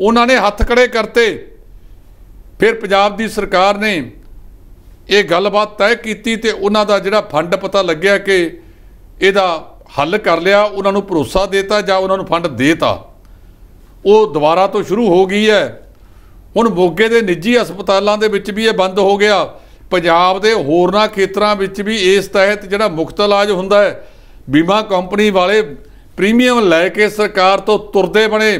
ਉਹਨਾਂ ਨੇ ਹੱਥ ਖੜੇ ਕਰਤੇ ਫਿਰ ਪੰਜਾਬ ਦੀ ਸਰਕਾਰ ਨੇ ਇਹ ਗੱਲਬਾਤ ਤੈਅ ਕੀਤੀ ਤੇ ਉਹਨਾਂ ਦਾ ਜਿਹੜਾ ਫੰਡ ਪਤਾ ਲੱਗਿਆ ਕਿ ਇਹਦਾ ਹੱਲ ਕਰ ਲਿਆ ਉਹਨਾਂ ਨੂੰ ਭਰੋਸਾ ਦਿੱਤਾ ਜਾਂ ਉਹਨਾਂ ਨੂੰ ਫੰਡ ਦੇਤਾ ਉਹ ਦੁਬਾਰਾ ਤੋਂ ਸ਼ੁਰੂ ਹੋ ਗਈ ਹੈ ਹੁਣ ਮੋਗੇ ਦੇ ਨਿੱਜੀ ਹਸਪਤਾਲਾਂ ਦੇ ਵਿੱਚ ਵੀ ਇਹ ਬੰਦ ਹੋ ਗਿਆ ਪੰਜਾਬ ਦੇ ਹੋਰਨਾਂ ਖੇਤਰਾਂ ਵਿੱਚ ਵੀ ਇਸ ਤਹਿਤ ਜਿਹੜਾ ਮੁਫਤ ਇਲਾਜ ਹੁੰਦਾ ਹੈ ਬੀਮਾ ਕੰਪਨੀ ਵਾਲੇ ਪ੍ਰੀਮੀਅਮ ਲੈ ਕੇ ਸਰਕਾਰ ਤੋਂ ਤੁਰਦੇ ਬਣੇ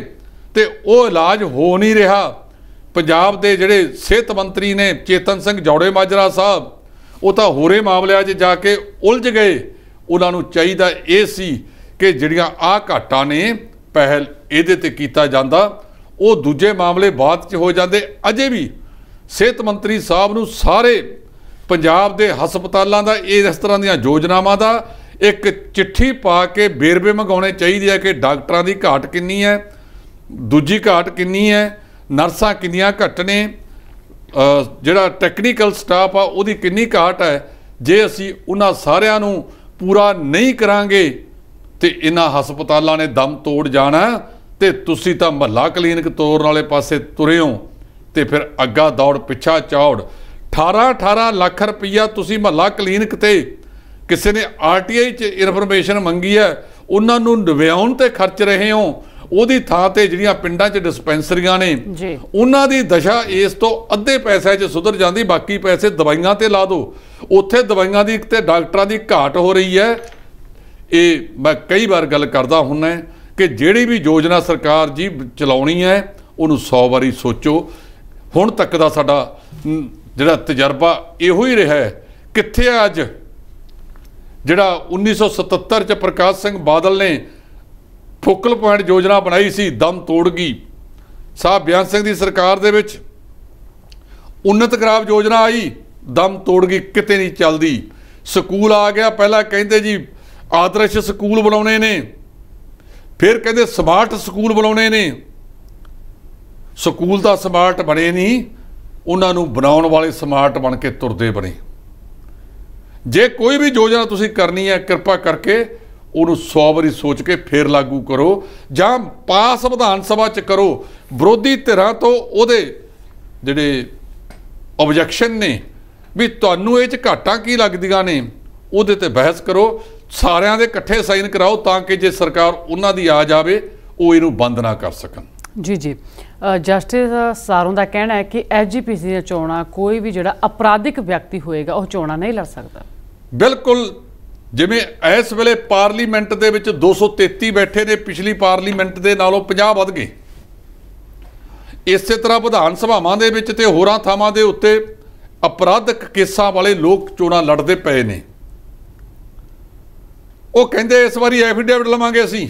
ਤੇ ਉਹ ਇਲਾਜ ਹੋ ਨਹੀਂ ਰਿਹਾ ਪੰਜਾਬ ਦੇ ਜਿਹੜੇ ਸਿਹਤ ਮੰਤਰੀ ਨੇ ਚੇਤਨ ਸਿੰਘ ਜੌੜੇ ਮਾਜਰਾ ਸਾਹਿਬ ਉਹ ਤਾਂ ਹੋਰੇ ਮਾਮਲਿਆਂ 'ਚ ਜਾ ਕੇ ਉਲਝ ਗਏ ਉਹਨਾਂ ਨੂੰ ਚਾਹੀਦਾ ਇਹ ਸੀ ਕਿ ਜਿਹੜੀਆਂ ਆ ਘਾਟਾਂ ਨੇ ਪਹਿਲ ਇਹਦੇ ਤੇ ਕੀਤਾ ਜਾਂਦਾ ਉਹ ਦੂਜੇ ਮਾਮਲੇ ਬਾਅਦ 'ਚ ਹੋ ਜਾਂਦੇ ਅਜੇ ਵੀ ਸਿਹਤ ਮੰਤਰੀ ਸਾਹਿਬ ਨੂੰ ਸਾਰੇ ਪੰਜਾਬ ਦੇ ਹਸਪਤਾਲਾਂ ਦਾ ਇਸ ਤਰ੍ਹਾਂ ਦੀਆਂ ਯੋਜਨਾਵਾਂ ਦਾ ਇੱਕ ਚਿੱਠੀ ਪਾ ਕੇ ਬੇਰਵੇ ਮੰਗਾਉਣੇ ਚਾਹੀਦੇ ਆ ਕਿ ਡਾਕਟਰਾਂ ਦੀ ਘਾਟ ਕਿੰਨੀ ਹੈ ਦੂਜੀ ਘਾਟ ਕਿੰਨੀ ਹੈ ਨਰਸਾਂ ਕਿੰਨੀਆਂ ਘੱਟ ਨੇ ਜਿਹੜਾ ਟੈਕਨੀਕਲ ਸਟਾਫ ਆ ਉਹਦੀ ਕਿੰਨੀ ਘਾਟ ਹੈ ਜੇ ਅਸੀਂ ਉਹਨਾਂ ਸਾਰਿਆਂ ਨੂੰ ਪੂਰਾ ਨਹੀਂ ਕਰਾਂਗੇ ਤੇ ਇਹਨਾਂ ਹਸਪਤਾਲਾਂ ਨੇ ਦਮ ਤੋੜ ਜਾਣਾ ਤੇ ਤੁਸੀਂ ਤਾਂ ਮਹੱਲਾ ਕਲੀਨਿਕ ਤੋੜਨ ਵਾਲੇ ਪਾਸੇ ਤੁਰੇ ਹੋ ਤੇ ਫਿਰ ਅੱਗਾ ਦੌੜ ਪਿੱਛਾ ਚੌੜ 18 18 ਲੱਖ ਰੁਪਈਆ ਤੁਸੀਂ ਮਹੱਲਾ ਕਲੀਨਿਕ ਤੇ ਕਿਸੇ ਨੇ ਆਰਟੀਆਈ ਚ ਇਨਫੋਰਮੇਸ਼ਨ ਮੰਗੀ ਹੈ ਉਹਨਾਂ ਨੂੰ ਨਵਿਆਉਣ ਤੇ ਖਰਚ ਰਹੇ ਹੋ ਉਹਦੀ ਥਾਂ ਤੇ ਜਿਹੜੀਆਂ ਪਿੰਡਾਂ 'ਚ ਡਿਸਪੈਂਸਰੀਆਂ ਨੇ ਉਹਨਾਂ ਦੀ ਦਸ਼ਾ ਇਸ ਤੋਂ ਅੱਧੇ ਪੈਸੇ 'ਚ ਸੁਧਰ ਜਾਂਦੀ ਬਾਕੀ ਪੈਸੇ ਦਵਾਈਆਂ ਤੇ ਲਾ ਦਿਓ ਉੱਥੇ ਦਵਾਈਆਂ ਦੀ ਤੇ ਡਾਕਟਰਾਂ ਦੀ ਘਾਟ ਹੋ ਰਹੀ ਹੈ ਇਹ ਮੈਂ ਕਈ ਵਾਰ ਗੱਲ ਕਰਦਾ ਹੁੰਨਾ ਕਿ ਜਿਹੜੀ ਵੀ ਯੋਜਨਾ ਸਰਕਾਰ ਜੀ ਚਲਾਉਣੀ ਹੈ ਉਹਨੂੰ 100 ਵਾਰੀ ਸੋਚੋ ਹੁਣ ਤੱਕ ਦਾ ਸਾਡਾ ਜਿਹੜਾ ਤਜਰਬਾ ਇਹੋ ਹੀ ਰਿਹਾ ਕਿੱਥੇ ਅੱਜ ਜਿਹੜਾ 1977 ਚ ਪ੍ਰਕਾਸ਼ ਸਿੰਘ ਬਾਦਲ ਨੇ ਫੋਕਲ ਪੁਆਇੰਟ ਯੋਜਨਾ ਬਣਾਈ ਸੀ ਦਮ ਤੋੜ ਗਈ ਸਾਹਿਬ ਬਿਆਨ ਸਿੰਘ ਦੀ ਸਰਕਾਰ ਦੇ ਵਿੱਚ ਉન્નਤ ਖਰਾਬ ਯੋਜਨਾ ਆਈ ਦਮ ਤੋੜ ਗਈ ਕਿਤੇ ਨਹੀਂ ਚੱਲਦੀ ਸਕੂਲ ਆ ਗਿਆ ਪਹਿਲਾਂ ਕਹਿੰਦੇ ਜੀ ਆਦਰਸ਼ ਸਕੂਲ ਬਣਾਉਣੇ ਨੇ ਫਿਰ ਕਹਿੰਦੇ ਸਮਾਰਟ ਸਕੂਲ ਬਣਾਉਣੇ ਨੇ ਸਕੂਲ ਦਾ ਸਮਾਰਟ ਬਣੇ ਨਹੀਂ ਉਹਨਾਂ ਨੂੰ ਬਣਾਉਣ ਵਾਲੇ ਸਮਾਰਟ ਬਣ ਕੇ ਤੁਰਦੇ ਬਣੇ ਜੇ ਕੋਈ ਵੀ ਯੋਜਨਾ ਤੁਸੀਂ ਕਰਨੀ ਹੈ ਕਿਰਪਾ ਕਰਕੇ ਉਹਨੂੰ 100 ਵਾਰੀ ਸੋਚ ਕੇ ਫੇਰ ਲਾਗੂ ਕਰੋ ਜਾਂ ਪਾਸ ਵਿਧਾਨ ਸਭਾ 'ਚ ਕਰੋ ਵਿਰੋਧੀ ਧਿਰਾਂ ਤੋਂ ਉਹਦੇ ਜਿਹੜੇ ਆਬਜੈਕਸ਼ਨ ਨੇ ਵੀ ਤੁਹਾਨੂੰ ਇਹ 'ਚ ਘਾਟਾਂ ਕੀ ਲੱਗਦੀਆਂ ਨੇ ਉਹਦੇ ਤੇ ਬਹਿਸ ਕਰੋ ਸਾਰਿਆਂ ਦੇ ਇਕੱਠੇ ਸਾਈਨ ਕਰਾਓ ਤਾਂ ਕਿ ਜੇ ਸਰਕਾਰ ਉਹਨਾਂ ਦੀ ਆ ਜਾਵੇ ਉਹ ਇਹਨੂੰ ਬੰਦ ਨਾ ਕਰ ਸਕਣ ਜੀ ਜੀ ਜਸਟਿਸ ਸਾਰੋਂ ਦਾ ਕਹਿਣਾ ਹੈ ਕਿ ਐਜੀਪੀਸੀ ਦੀਆਂ ਚੋਣਾਂ ਕੋਈ ਵੀ ਜਿਹੜਾ ਅਪਰਾਧਿਕ ਵਿਅਕਤੀ ਹੋਏਗਾ ਉਹ ਚੋਣਾਂ ਨਹੀਂ ਲੜ ਸਕਦਾ ਬਿਲਕੁਲ ਜਿਵੇਂ ਇਸ ਵੇਲੇ ਪਾਰਲੀਮੈਂਟ ਦੇ ਵਿੱਚ 233 ਬੈਠੇ ਨੇ ਪਿਛਲੀ ਪਾਰਲੀਮੈਂਟ ਦੇ ਨਾਲੋਂ 50 ਵੱਧ ਗਏ ਇਸੇ ਤਰ੍ਹਾਂ ਵਿਧਾਨ ਸਭਾਵਾਂ ਦੇ ਵਿੱਚ ਤੇ ਹੋਰਾਂ ਥਾਵਾਂ ਦੇ ਉੱਤੇ ਅਪਰਾਧਕ ਕੇਸਾਂ ਵਾਲੇ ਲੋਕ ਚੋਣਾਂ ਲੜਦੇ ਪਏ ਨੇ ਉਹ ਕਹਿੰਦੇ ਇਸ ਵਾਰੀ ਐਫੀਡੇਵਿਟ ਲਵਾਂਗੇ ਅਸੀਂ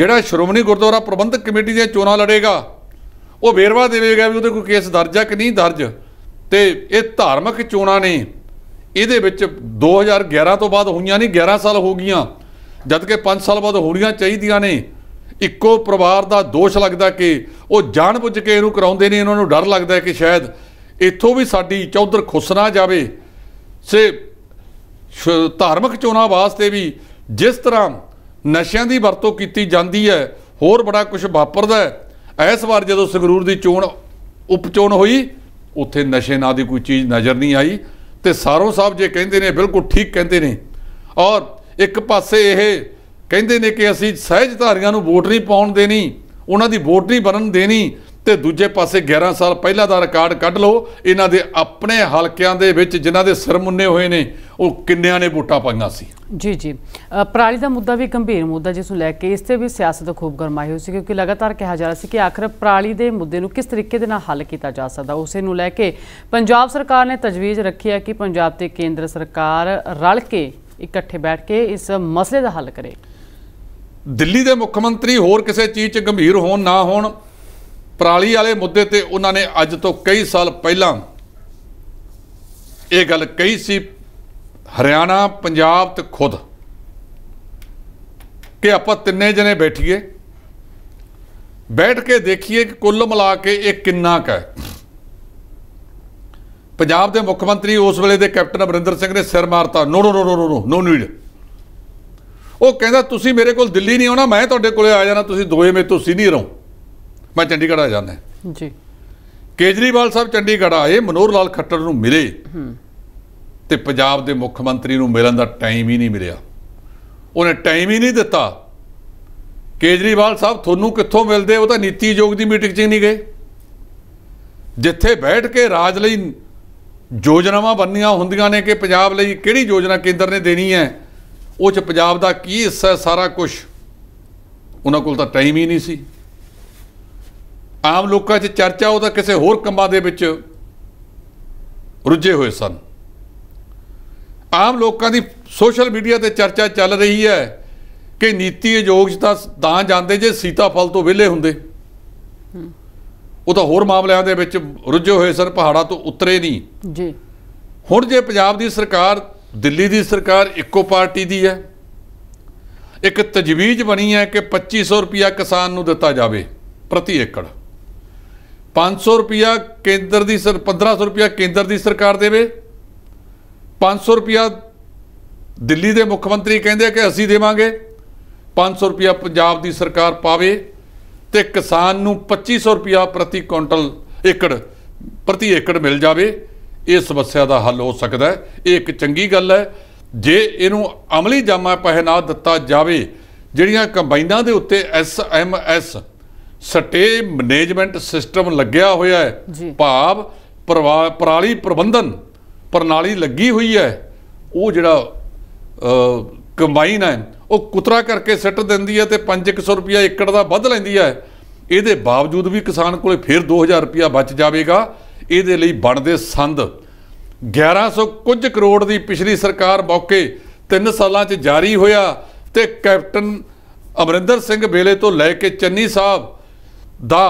ਜਿਹੜਾ ਸ਼੍ਰੋਮਣੀ ਗੁਰਦੁਆਰਾ ਪ੍ਰਬੰਧਕ ਕਮੇਟੀ ਦੇ ਚੋਣਾਂ ਲੜੇਗਾ ਉਹ ਵੇਰਵਾ ਦੇਵੇਗਾ ਵੀ ਉਹਦੇ ਕੋਈ ਕੇਸ ਦਰਜ ਹੈ ਕਿ ਨਹੀਂ ਦਰਜ ਤੇ ਇਹ ਧਾਰਮਿਕ ਚੋਣਾਂ ਨੇ ਇਹਦੇ ਵਿੱਚ 2011 ਤੋਂ ਬਾਅਦ ਹੋਈਆਂ ਨਹੀਂ 11 ਸਾਲ ਹੋ ਗਈਆਂ ਜਦ ਕਿ 5 ਸਾਲ ਬਾਅਦ ਹੋਣੀਆਂ ਚਾਹੀਦੀਆਂ ਨੇ ਇੱਕੋ ਪਰਿਵਾਰ ਦਾ ਦੋਸ਼ ਲੱਗਦਾ ਕਿ ਉਹ ਜਾਣਬੁੱਝ ਕੇ ਇਹਨੂੰ ਕਰਾਉਂਦੇ ਨੇ ਇਹਨਾਂ ਨੂੰ ਡਰ ਲੱਗਦਾ ਕਿ ਸ਼ਾਇਦ ਇੱਥੋਂ ਵੀ ਸਾਡੀ ਚੌਧਰ ਖੁੱਸ ਨਾ ਜਾਵੇ ਸੇ ਧਾਰਮਿਕ ਚੋਣਾਂ ਵਾਸਤੇ ਵੀ ਜਿਸ ਤਰ੍ਹਾਂ ਨਸ਼ਿਆਂ ਦੀ ਵਰਤੋਂ ਕੀਤੀ ਜਾਂਦੀ ਹੈ ਹੋਰ ਬੜਾ ਕੁਝ ਵਾਪਰਦਾ ਹੈ ਇਸ ਵਾਰ ਜਦੋਂ ਸੰਗਰੂਰ ਦੀ ਚੋਣ ਉਪਚੋਣ ਹੋਈ ਉੱਥੇ ਨਸ਼ੇ ਨਾਂ ਦੀ ਕੋਈ ਚੀਜ਼ ਨਜ਼ਰ ਨਹੀਂ ਆਈ ਤੇ ਸਾਰੋਂ ਸਾਹਿਬ ਜੇ ਕਹਿੰਦੇ ਨੇ ਬਿਲਕੁਲ ਠੀਕ ਕਹਿੰਦੇ ਨੇ ਔਰ ਇੱਕ ਪਾਸੇ ਇਹ ਕਹਿੰਦੇ ਨੇ ਕਿ ਅਸੀਂ ਸਹਿਜ ਧਾਰੀਆਂ ਨੂੰ ਵੋਟ ਨਹੀਂ ਪਾਉਣ ਦੇਣੀ ਉਹਨਾਂ ਦੀ ਵੋਟ ਨਹੀਂ ਬਣਨ ਦੇਣੀ ਤੇ ਦੂਜੇ ਪਾਸੇ 11 ਸਾਲ ਪਹਿਲਾਂ ਦਾ ਰਿਕਾਰਡ ਕੱਢ ਲਓ ਇਹਨਾਂ ਦੇ ਆਪਣੇ ਹਲਕਿਆਂ ਦੇ ਵਿੱਚ ਜਿਨ੍ਹਾਂ ਦੇ ਸਿਰ ਮੁੰਨੇ ਹੋਏ ਨੇ ਉਹ ਕਿੰਨਿਆਂ ਨੇ ਵੋਟਾਂ ਪਾਈਆਂ ਸੀ ਜੀ ਜੀ ਪਰਾਲੀ ਦਾ ਮੁੱਦਾ ਵੀ ਗੰਭੀਰ ਮੁੱਦਾ ਜਿਸ ਨੂੰ ਲੈ ਕੇ ਇਸ ਤੇ ਵੀ ਸਿਆਸਤ ਖੂਬ ਗਰਮਾਈ ਹੋਈ ਸੀ ਕਿਉਂਕਿ ਲਗਾਤਾਰ ਕਿਹਾ ਜਾ ਰਿਹਾ ਸੀ ਕਿ ਆਖਰ ਪਰਾਲੀ ਦੇ ਮੁੱਦੇ ਨੂੰ ਕਿਸ ਤਰੀਕੇ ਦੇ ਨਾਲ ਹੱਲ ਕੀਤਾ ਜਾ ਸਕਦਾ ਉਸੇ ਨੂੰ ਲੈ ਕੇ ਪੰਜਾਬ ਸਰਕਾਰ ਨੇ ਤਜਵੀਜ਼ ਰੱਖੀ ਹੈ ਕਿ ਪੰਜਾਬ ਤੇ ਕੇਂਦਰ ਸਰਕਾਰ ਰਲ ਕੇ ਇਕੱਠੇ ਬੈਠ ਕੇ ਇਸ ਮਸਲੇ ਦਾ ਹੱਲ ਕਰੇ ਦਿੱਲੀ ਦੇ ਮੁੱਖ ਮੰਤਰੀ ਹੋਰ ਕਿਸੇ ਚੀਜ਼ 'ਚ ਗੰਭੀਰ ਹੋਣ ਨਾ ਹੋਣ ਪਰਾਲੀ ਵਾਲੇ ਮੁੱਦੇ ਤੇ ਉਹਨਾਂ ਨੇ ਅੱਜ ਤੋਂ ਕਈ ਸਾਲ ਪਹਿਲਾਂ ਇਹ ਗੱਲ ਕਹੀ ਸੀ ਹਰਿਆਣਾ ਪੰਜਾਬ ਤੇ ਖੁਦ ਕਿ ਆਪਾਂ ਤਿੰਨੇ ਜਣੇ ਬੈਠੀਏ ਬੈਠ ਕੇ ਦੇਖੀਏ ਕਿ ਕੁੱਲ ਮਿਲਾ ਕੇ ਇਹ ਕਿੰਨਾ ਕ ਹੈ ਪੰਜਾਬ ਦੇ ਮੁੱਖ ਮੰਤਰੀ ਉਸ ਵੇਲੇ ਦੇ ਕੈਪਟਨ ਅਮਰਿੰਦਰ ਸਿੰਘ ਨੇ ਸਿਰ ਮਾਰਤਾ ਨੋ ਨੋ ਨੋ ਨੋ ਨੋ ਨੋ ਨੀਡ ਉਹ ਕਹਿੰਦਾ ਤੁਸੀਂ ਮੇਰੇ ਕੋਲ ਦਿੱਲੀ ਨਹੀਂ ਆਉਣਾ ਮੈਂ ਤੁਹਾਡੇ ਕੋਲੇ ਆ ਜਾਣਾ ਤੁਸੀਂ ਦੋਏ ਮੇਰੇ ਤੋਂ ਸੀਨੀਅਰ ਹੋ ਮੈਂ ਚੰਡੀਗੜ੍ਹ ਆ ਜਾਣਾ ਜੀ ਕੇਜਰੀਵਾਲ ਸਾਹਿਬ ਚੰਡੀਗੜ੍ਹ ਆਏ ਮਨੋਹਰ ਲਾਲ ਖੱਟਰ ਨੂੰ ਮਿਲੇ ਤੇ ਪੰਜਾਬ ਦੇ ਮੁੱਖ ਮੰਤਰੀ ਨੂੰ ਮਿਲਣ ਦਾ ਟਾਈਮ ਹੀ ਨਹੀਂ ਮਿਲਿਆ ਉਹਨੇ ਟਾਈਮ ਹੀ ਨਹੀਂ ਦਿੱਤਾ ਕੇਜਰੀਵਾਲ ਸਾਹਿਬ ਤੁਹਾਨੂੰ ਕਿੱਥੋਂ ਮਿਲਦੇ ਉਹ ਤਾਂ ਨੀਤੀ ਆਯੋਗ ਦੀ ਮੀਟਿੰਗ 'ਚ ਨਹੀਂ ਗਏ ਜਿੱਥੇ ਬੈਠ ਕੇ ਰਾਜ ਲਈ ਯੋਜਨਾਵਾਂ ਬੰਨੀਆਂ ਹੁੰਦੀਆਂ ਨੇ ਕਿ ਪੰਜਾਬ ਲਈ ਕਿਹੜੀ ਯੋਜਨਾ ਕੇਂਦਰ ਨੇ ਦੇਣੀ ਹੈ ਉਹ 'ਚ ਪੰਜਾਬ ਦਾ ਕੀ ਹਿੱਸਾ ਸਾਰਾ ਕੁਝ ਉਹਨਾਂ ਕੋਲ ਤਾਂ ਟਾਈਮ ਹੀ ਨਹੀਂ ਸੀ ਆਮ ਲੋਕਾਂ 'ਚ ਚਰਚਾ ਉਹ ਤਾਂ ਕਿਸੇ ਹੋਰ ਕੰਮਾਂ ਦੇ ਵਿੱਚ ਰੁੱਝੇ ਹੋਏ ਸਨ ਆਮ ਲੋਕਾਂ ਦੀ ਸੋਸ਼ਲ ਮੀਡੀਆ ਤੇ ਚਰਚਾ ਚੱਲ ਰਹੀ ਹੈ ਕਿ ਨੀਤੀ ਆਯੋਗ ਦਾ ਦਾਂ ਜਾਂਦੇ ਜੇ ਸੀਤਾਫਲ ਤੋਂ ਵਿਲੇ ਹੁੰਦੇ ਉਹ ਤਾਂ ਹੋਰ ਮਾਮਲਿਆਂ ਦੇ ਵਿੱਚ ਰੁੱਝੇ ਹੋਏ ਸਨ ਪਹਾੜਾਂ ਤੋਂ ਉਤਰੇ ਨਹੀਂ ਜੀ ਹੁਣ ਜੇ ਪੰਜਾਬ ਦੀ ਸਰਕਾਰ ਦਿੱਲੀ ਦੀ ਸਰਕਾਰ ਇੱਕੋ ਪਾਰਟੀ ਦੀ ਹੈ ਇੱਕ ਤਜਵੀਜ਼ ਬਣੀ ਹੈ ਕਿ 2500 ਰੁਪਿਆ ਕਿਸਾਨ ਨੂੰ ਦਿੱਤਾ ਜਾਵੇ ਪ੍ਰਤੀ ਏਕੜ 500 ਰੁਪਿਆ ਕੇਂਦਰ ਦੀ ਸਰ 1500 ਰੁਪਿਆ ਕੇਂਦਰ ਦੀ ਸਰਕਾਰ ਦੇਵੇ 500 ਰੁਪਿਆ ਦਿੱਲੀ ਦੇ ਮੁੱਖ ਮੰਤਰੀ ਕਹਿੰਦੇ ਕਿ ਅਸੀਂ ਦੇਵਾਂਗੇ 500 ਰੁਪਿਆ ਪੰਜਾਬ ਦੀ ਸਰਕਾਰ ਪਾਵੇ ਤੇ ਕਿਸਾਨ ਨੂੰ 2500 ਰੁਪਿਆ ਪ੍ਰਤੀ ਕੁਇੰਟਲ ਏਕੜ ਪ੍ਰਤੀ ਏਕੜ ਮਿਲ ਜਾਵੇ ਇਹ ਸਮੱਸਿਆ ਦਾ ਹੱਲ ਹੋ ਸਕਦਾ ਹੈ ਇਹ ਇੱਕ ਚੰਗੀ ਗੱਲ ਹੈ ਜੇ ਇਹਨੂੰ ਅਮਲੀ ਜਾਮਾ ਪਹਿਨਾ ਦਿੱਤਾ ਜਾਵੇ ਜਿਹੜੀਆਂ ਕੰਬਾਈਨਾਂ ਦੇ ਉੱਤੇ S M S straw management system ਲੱਗਿਆ ਹੋਇਆ ਹੈ ਭਾਵ ਪਰਾਲੀ ਪ੍ਰਬੰਧਨ ਪ੍ਰਣਾਲੀ ਲੱਗੀ ਹੋਈ ਹੈ ਉਹ ਜਿਹੜਾ ਕੰਬਾਈਨ ਹੈ ਉਹ ਕੁਤਰਾ ਕਰਕੇ ਸੱਟ ਦਿੰਦੀ ਹੈ ਤੇ 5-100 ਰੁਪਿਆ ਏਕੜ ਦਾ ਵੱਧ ਲੈਂਦੀ ਹੈ ਇਹਦੇ ਬਾਵਜੂਦ ਵੀ ਕਿਸਾਨ ਕੋਲੇ ਫਿਰ 2000 ਰੁਪਿਆ ਬਚ ਜਾਵੇਗਾ ਇਹਦੇ ਲਈ ਬਣਦੇ ਸੰਦ 1100 ਕੁਝ ਕਰੋੜ ਦੀ ਪਿਛਲੀ ਸਰਕਾਰ ਮੌਕੇ 3 ਸਾਲਾਂ 'ਚ ਜਾਰੀ ਹੋਇਆ ਤੇ ਕੈਪਟਨ ਅਮਰਿੰਦਰ ਸਿੰਘ ਬੇਲੇ ਤੋਂ ਲੈ ਕੇ ਚੰਨੀ ਸਾਹਿਬ ਦਾ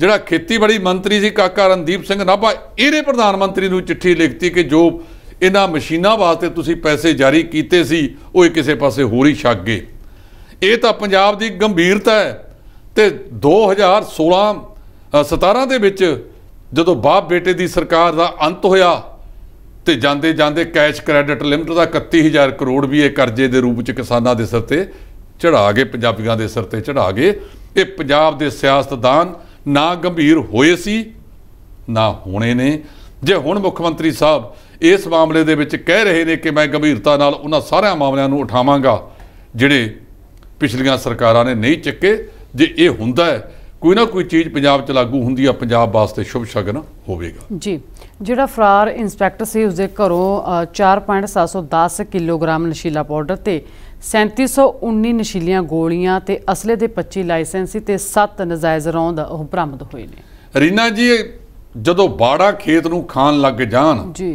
ਜਿਹੜਾ ਖੇਤੀਬਾੜੀ ਮੰਤਰੀ ਸੀ ਕਾਕਾ ਰਣਦੀਪ ਸਿੰਘ ਨਾਭਾ ਇਹਨੇ ਪ੍ਰਧਾਨ ਮੰਤਰੀ ਨੂੰ ਚਿੱਠੀ ਲਿਖਤੀ ਕਿ ਜੋ ਇਹਨਾਂ ਮਸ਼ੀਨਾਂ ਵਾਸਤੇ ਤੁਸੀਂ ਪੈਸੇ ਜਾਰੀ ਕੀਤੇ ਸੀ ਉਹ ਕਿਸੇ ਪਾਸੇ ਹੋਰ ਹੀ ਛੱਗ ਗਏ ਇਹ ਤਾਂ ਪੰਜਾਬ ਦੀ ਗੰਭੀਰਤਾ ਹੈ ਤੇ 2016 17 ਦੇ ਵਿੱਚ ਜਦੋਂ ਬਾਪ ਬੇਟੇ ਦੀ ਸਰਕਾਰ ਦਾ ਅੰਤ ਹੋਇਆ ਤੇ ਜਾਂਦੇ ਜਾਂਦੇ ਕੈਸ਼ ਕ੍ਰੈਡਿਟ ਲਿਮਟ ਦਾ 31000 ਕਰੋੜ ਵੀ ਇਹ ਕਰਜ਼ੇ ਦੇ ਰੂਪ ਵਿੱਚ ਕਿਸਾਨਾਂ ਦੇ ਸਿਰ ਤੇ ਚੜਾ ਗਏ ਪੰਜਾਬੀਆਂ ਦੇ ਸਿਰ ਤੇ ਚੜਾ ਗਏ ਇਹ ਪੰਜਾਬ ਦੇ ਸਿਆਸਤਦਾਨ ਨਾ ਗੰਭੀਰ ਹੋਏ ਸੀ ਨਾ ਹੋਣੇ ਨੇ ਜੇ ਹੁਣ ਮੁੱਖ ਮੰਤਰੀ ਸਾਹਿਬ ਇਸ ਮਾਮਲੇ ਦੇ ਵਿੱਚ ਕਹਿ ਰਹੇ ਨੇ ਕਿ ਮੈਂ ਗੰਭੀਰਤਾ ਨਾਲ ਉਹਨਾਂ ਸਾਰਿਆਂ ਮਾਮਲਿਆਂ ਨੂੰ ਉਠਾਵਾਂਗਾ ਜਿਹੜੇ ਪਿਛਲੀਆਂ ਸਰਕਾਰਾਂ ਨੇ ਨਹੀਂ ਚੱਕੇ ਜੇ ਇਹ ਹੁੰਦਾ ਹੈ ਕੋਈ ਨਾ ਕੋਈ ਚੀਜ਼ ਪੰਜਾਬ 'ਚ ਲਾਗੂ ਹੁੰਦੀ ਆ ਪੰਜਾਬ ਵਾਸਤੇ ਸ਼ੁਭ ਸ਼ਗਨ ਹੋਵੇਗਾ ਜੀ ਜਿਹੜਾ ਫਰਾਰ ਇਨਸਪੈਕਟਰ ਸੀ ਉਸ ਦੇ ਘਰੋਂ 4.710 ਕਿਲੋਗ੍ਰਾਮ ਨਸ਼ੀਲਾ ਪਾਊਡਰ ਤੇ 3719 ਨਸ਼ੀਲੀਆਂ ਗੋਲੀਆਂ ਤੇ ਅਸਲੇ ਦੇ 25 ਲਾਇਸੈਂਸੀ ਤੇ 7 ਨਜਾਇਜ਼ ਰੌਂਦ ਉਹ ਬਰਾਮਦ ਹੋਏ ਨੇ ਰੀਨਾ ਜੀ ਜਦੋਂ ਬਾੜਾ ਖੇਤ ਨੂੰ ਖਾਨ ਲੱਗ ਜਾਣ ਜੀ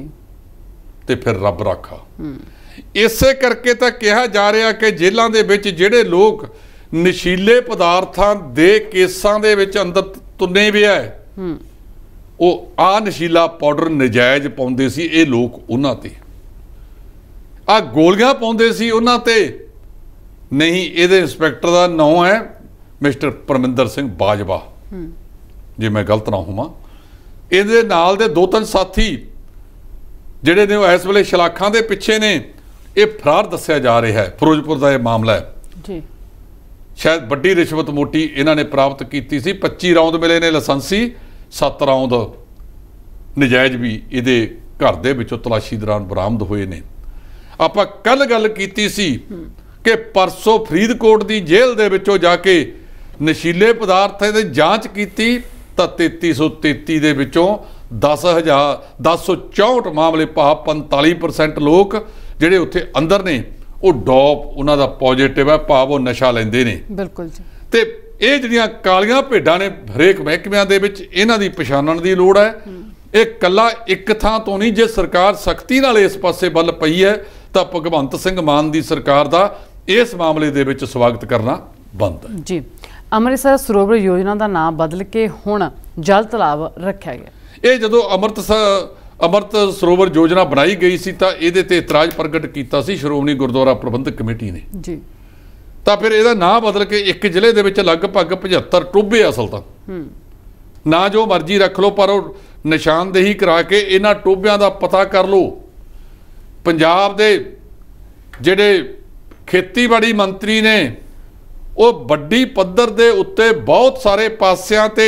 ਤੇ ਫਿਰ ਰੱਬ ਰਾਖਾ ਇਸੇ ਕਰਕੇ ਤਾਂ ਕਿਹਾ ਜਾ ਰਿਹਾ ਕਿ ਜੇਲ੍ਹਾਂ ਦੇ ਵਿੱਚ ਜਿਹੜੇ ਲੋਕ ਨਸ਼ੀਲੇ ਪਦਾਰਥਾਂ ਦੇ ਕੇਸਾਂ ਦੇ ਵਿੱਚ ਅੰਦਰ ਤੁੰਨੇ ਵਿਆ ਉਹ ਆ ਨਸ਼ੀਲਾ ਪਾਊਡਰ ਨਜਾਇਜ਼ ਪਾਉਂਦੇ ਸੀ ਇਹ ਲੋਕ ਉਹਨਾਂ ਤੇ ਆ ਗੋਲੀਆਂ ਪਾਉਂਦੇ ਸੀ ਉਹਨਾਂ ਤੇ ਨਹੀਂ ਇਹਦੇ ਇੰਸਪੈਕਟਰ ਦਾ ਨਾਮ ਹੈ ਮਿਸਟਰ ਪਰਮਿੰਦਰ ਸਿੰਘ ਬਾਜਵਾ ਜੇ ਮੈਂ ਗਲਤ ਨਾ ਹੋਵਾਂ ਇਹਦੇ ਨਾਲ ਦੇ ਦੋ ਤਿੰਨ ਸਾਥੀ ਜਿਹੜੇ ਨੇ ਇਸ ਵੇਲੇ ਸ਼ਲਾਖਾਂ ਦੇ ਪਿੱਛੇ ਨੇ ਇਹ ਫਰਾਰ ਦੱਸਿਆ ਜਾ ਰਿਹਾ ਹੈ ਫਿਰੋਜ਼ਪੁਰ ਦਾ ਇਹ ਮਾਮਲਾ ਹੈ ਜੀ ਸ਼ਾਇਦ ਵੱਡੀ ਰਿਸ਼ਵਤ ਮੋਟੀ ਇਹਨਾਂ ਨੇ ਪ੍ਰਾਪਤ ਕੀਤੀ ਸੀ 25 ਰੌਂਦ ਮਿਲੇ ਨੇ ਲਾਇਸੈਂਸੀ 7 ਰੌਂਦ ਨਜਾਇਜ਼ ਵੀ ਇਹਦੇ ਘਰ ਦੇ ਵਿੱਚੋਂ ਤਲਾਸ਼ੀ ਦੌਰਾਨ ਬਰਾਮਦ ਹੋਏ ਨੇ ਆਪਾਂ ਕੱਲ ਗੱਲ ਕੀਤੀ ਸੀ ਕਿ ਪਰਸੋ ਫਰੀਦਕੋਟ ਦੀ ਜੇਲ੍ਹ ਦੇ ਵਿੱਚੋਂ ਜਾ ਕੇ ਨਸ਼ੀਲੇ ਪਦਾਰਥਾਂ ਦੀ ਜਾਂਚ ਕੀਤੀ ਤਾਂ 3333 ਦੇ ਵਿੱਚੋਂ 10000 1064 ਮਾਮਲੇ ਪਾ 45% ਲੋਕ ਜਿਹੜੇ ਉੱਥੇ ਅੰਦਰ ਨੇ ਉਹ ਡੌਪ ਉਹਨਾਂ ਦਾ ਪੋਜ਼ਿਟਿਵ ਹੈ ਭਾਵ ਉਹ ਨਸ਼ਾ ਲੈਂਦੇ ਨੇ ਬਿਲਕੁਲ ਜੀ ਤੇ ਇਹ ਜਿਹੜੀਆਂ ਕਾਲੀਆਂ ਭੇਡਾਂ ਨੇ ਹਰੇਕ ਵਿਭਾਗਾਂ ਦੇ ਵਿੱਚ ਇਹਨਾਂ ਦੀ ਪਛਾਣਨ ਦੀ ਲੋੜ ਹੈ ਇਹ ਕੱਲਾ ਇੱਕ ਥਾਂ ਤੋਂ ਨਹੀਂ ਜੇ ਸਰਕਾਰ ਸਖਤੀ ਨਾਲ ਇਸ ਪਾਸੇ ਵੱਲ ਪਈ ਹੈ ਤਾਂ ਭਗਵੰਤ ਸਿੰਘ ਮਾਨ ਦੀ ਸਰਕਾਰ ਦਾ ਇਸ ਮਾਮਲੇ ਦੇ ਵਿੱਚ ਸਵਾਗਤ ਕਰਨਾ ਬੰਦ ਹੈ ਜੀ ਅੰਮ੍ਰਿਤਸਰ ਸਰੋਵਰ ਯੋਜਨਾ ਦਾ ਨਾਮ ਬਦਲ ਕੇ ਹੁਣ ਜਲ ਤਲਾਬ ਰੱਖਿਆ ਗਿਆ ਇਹ ਜਦੋਂ ਅੰਮ੍ਰਿਤਸਰ ਅਮਰਤ ਸਰੋਵਰ ਯੋਜਨਾ ਬਣਾਈ ਗਈ ਸੀ ਤਾਂ ਇਹਦੇ ਤੇ ਇਤਰਾਜ਼ ਪ੍ਰਗਟ ਕੀਤਾ ਸੀ ਸ਼੍ਰੋਮਣੀ ਗੁਰਦੁਆਰਾ ਪ੍ਰਬੰਧਕ ਕਮੇਟੀ ਨੇ ਜੀ ਤਾਂ ਫਿਰ ਇਹਦਾ ਨਾਂ ਬਦਲ ਕੇ ਇੱਕ ਜ਼ਿਲ੍ਹੇ ਦੇ ਵਿੱਚ ਲਗਭਗ 75 ਟੋਬੇ ਅਸਲ ਤਾਂ ਹੂੰ ਨਾ ਜੋ ਮਰਜ਼ੀ ਰੱਖ ਲਓ ਪਰ ਉਹ ਨਿਸ਼ਾਨਦੇਹੀ ਕਰਾ ਕੇ ਇਹਨਾਂ ਟੋਬਿਆਂ ਦਾ ਪਤਾ ਕਰ ਲਓ ਪੰਜਾਬ ਦੇ ਜਿਹੜੇ ਖੇਤੀਬਾੜੀ ਮੰਤਰੀ ਨੇ ਉਹ ਵੱਡੀ ਪੱਧਰ ਦੇ ਉੱਤੇ ਬਹੁਤ ਸਾਰੇ ਪਾਸਿਆਂ ਤੇ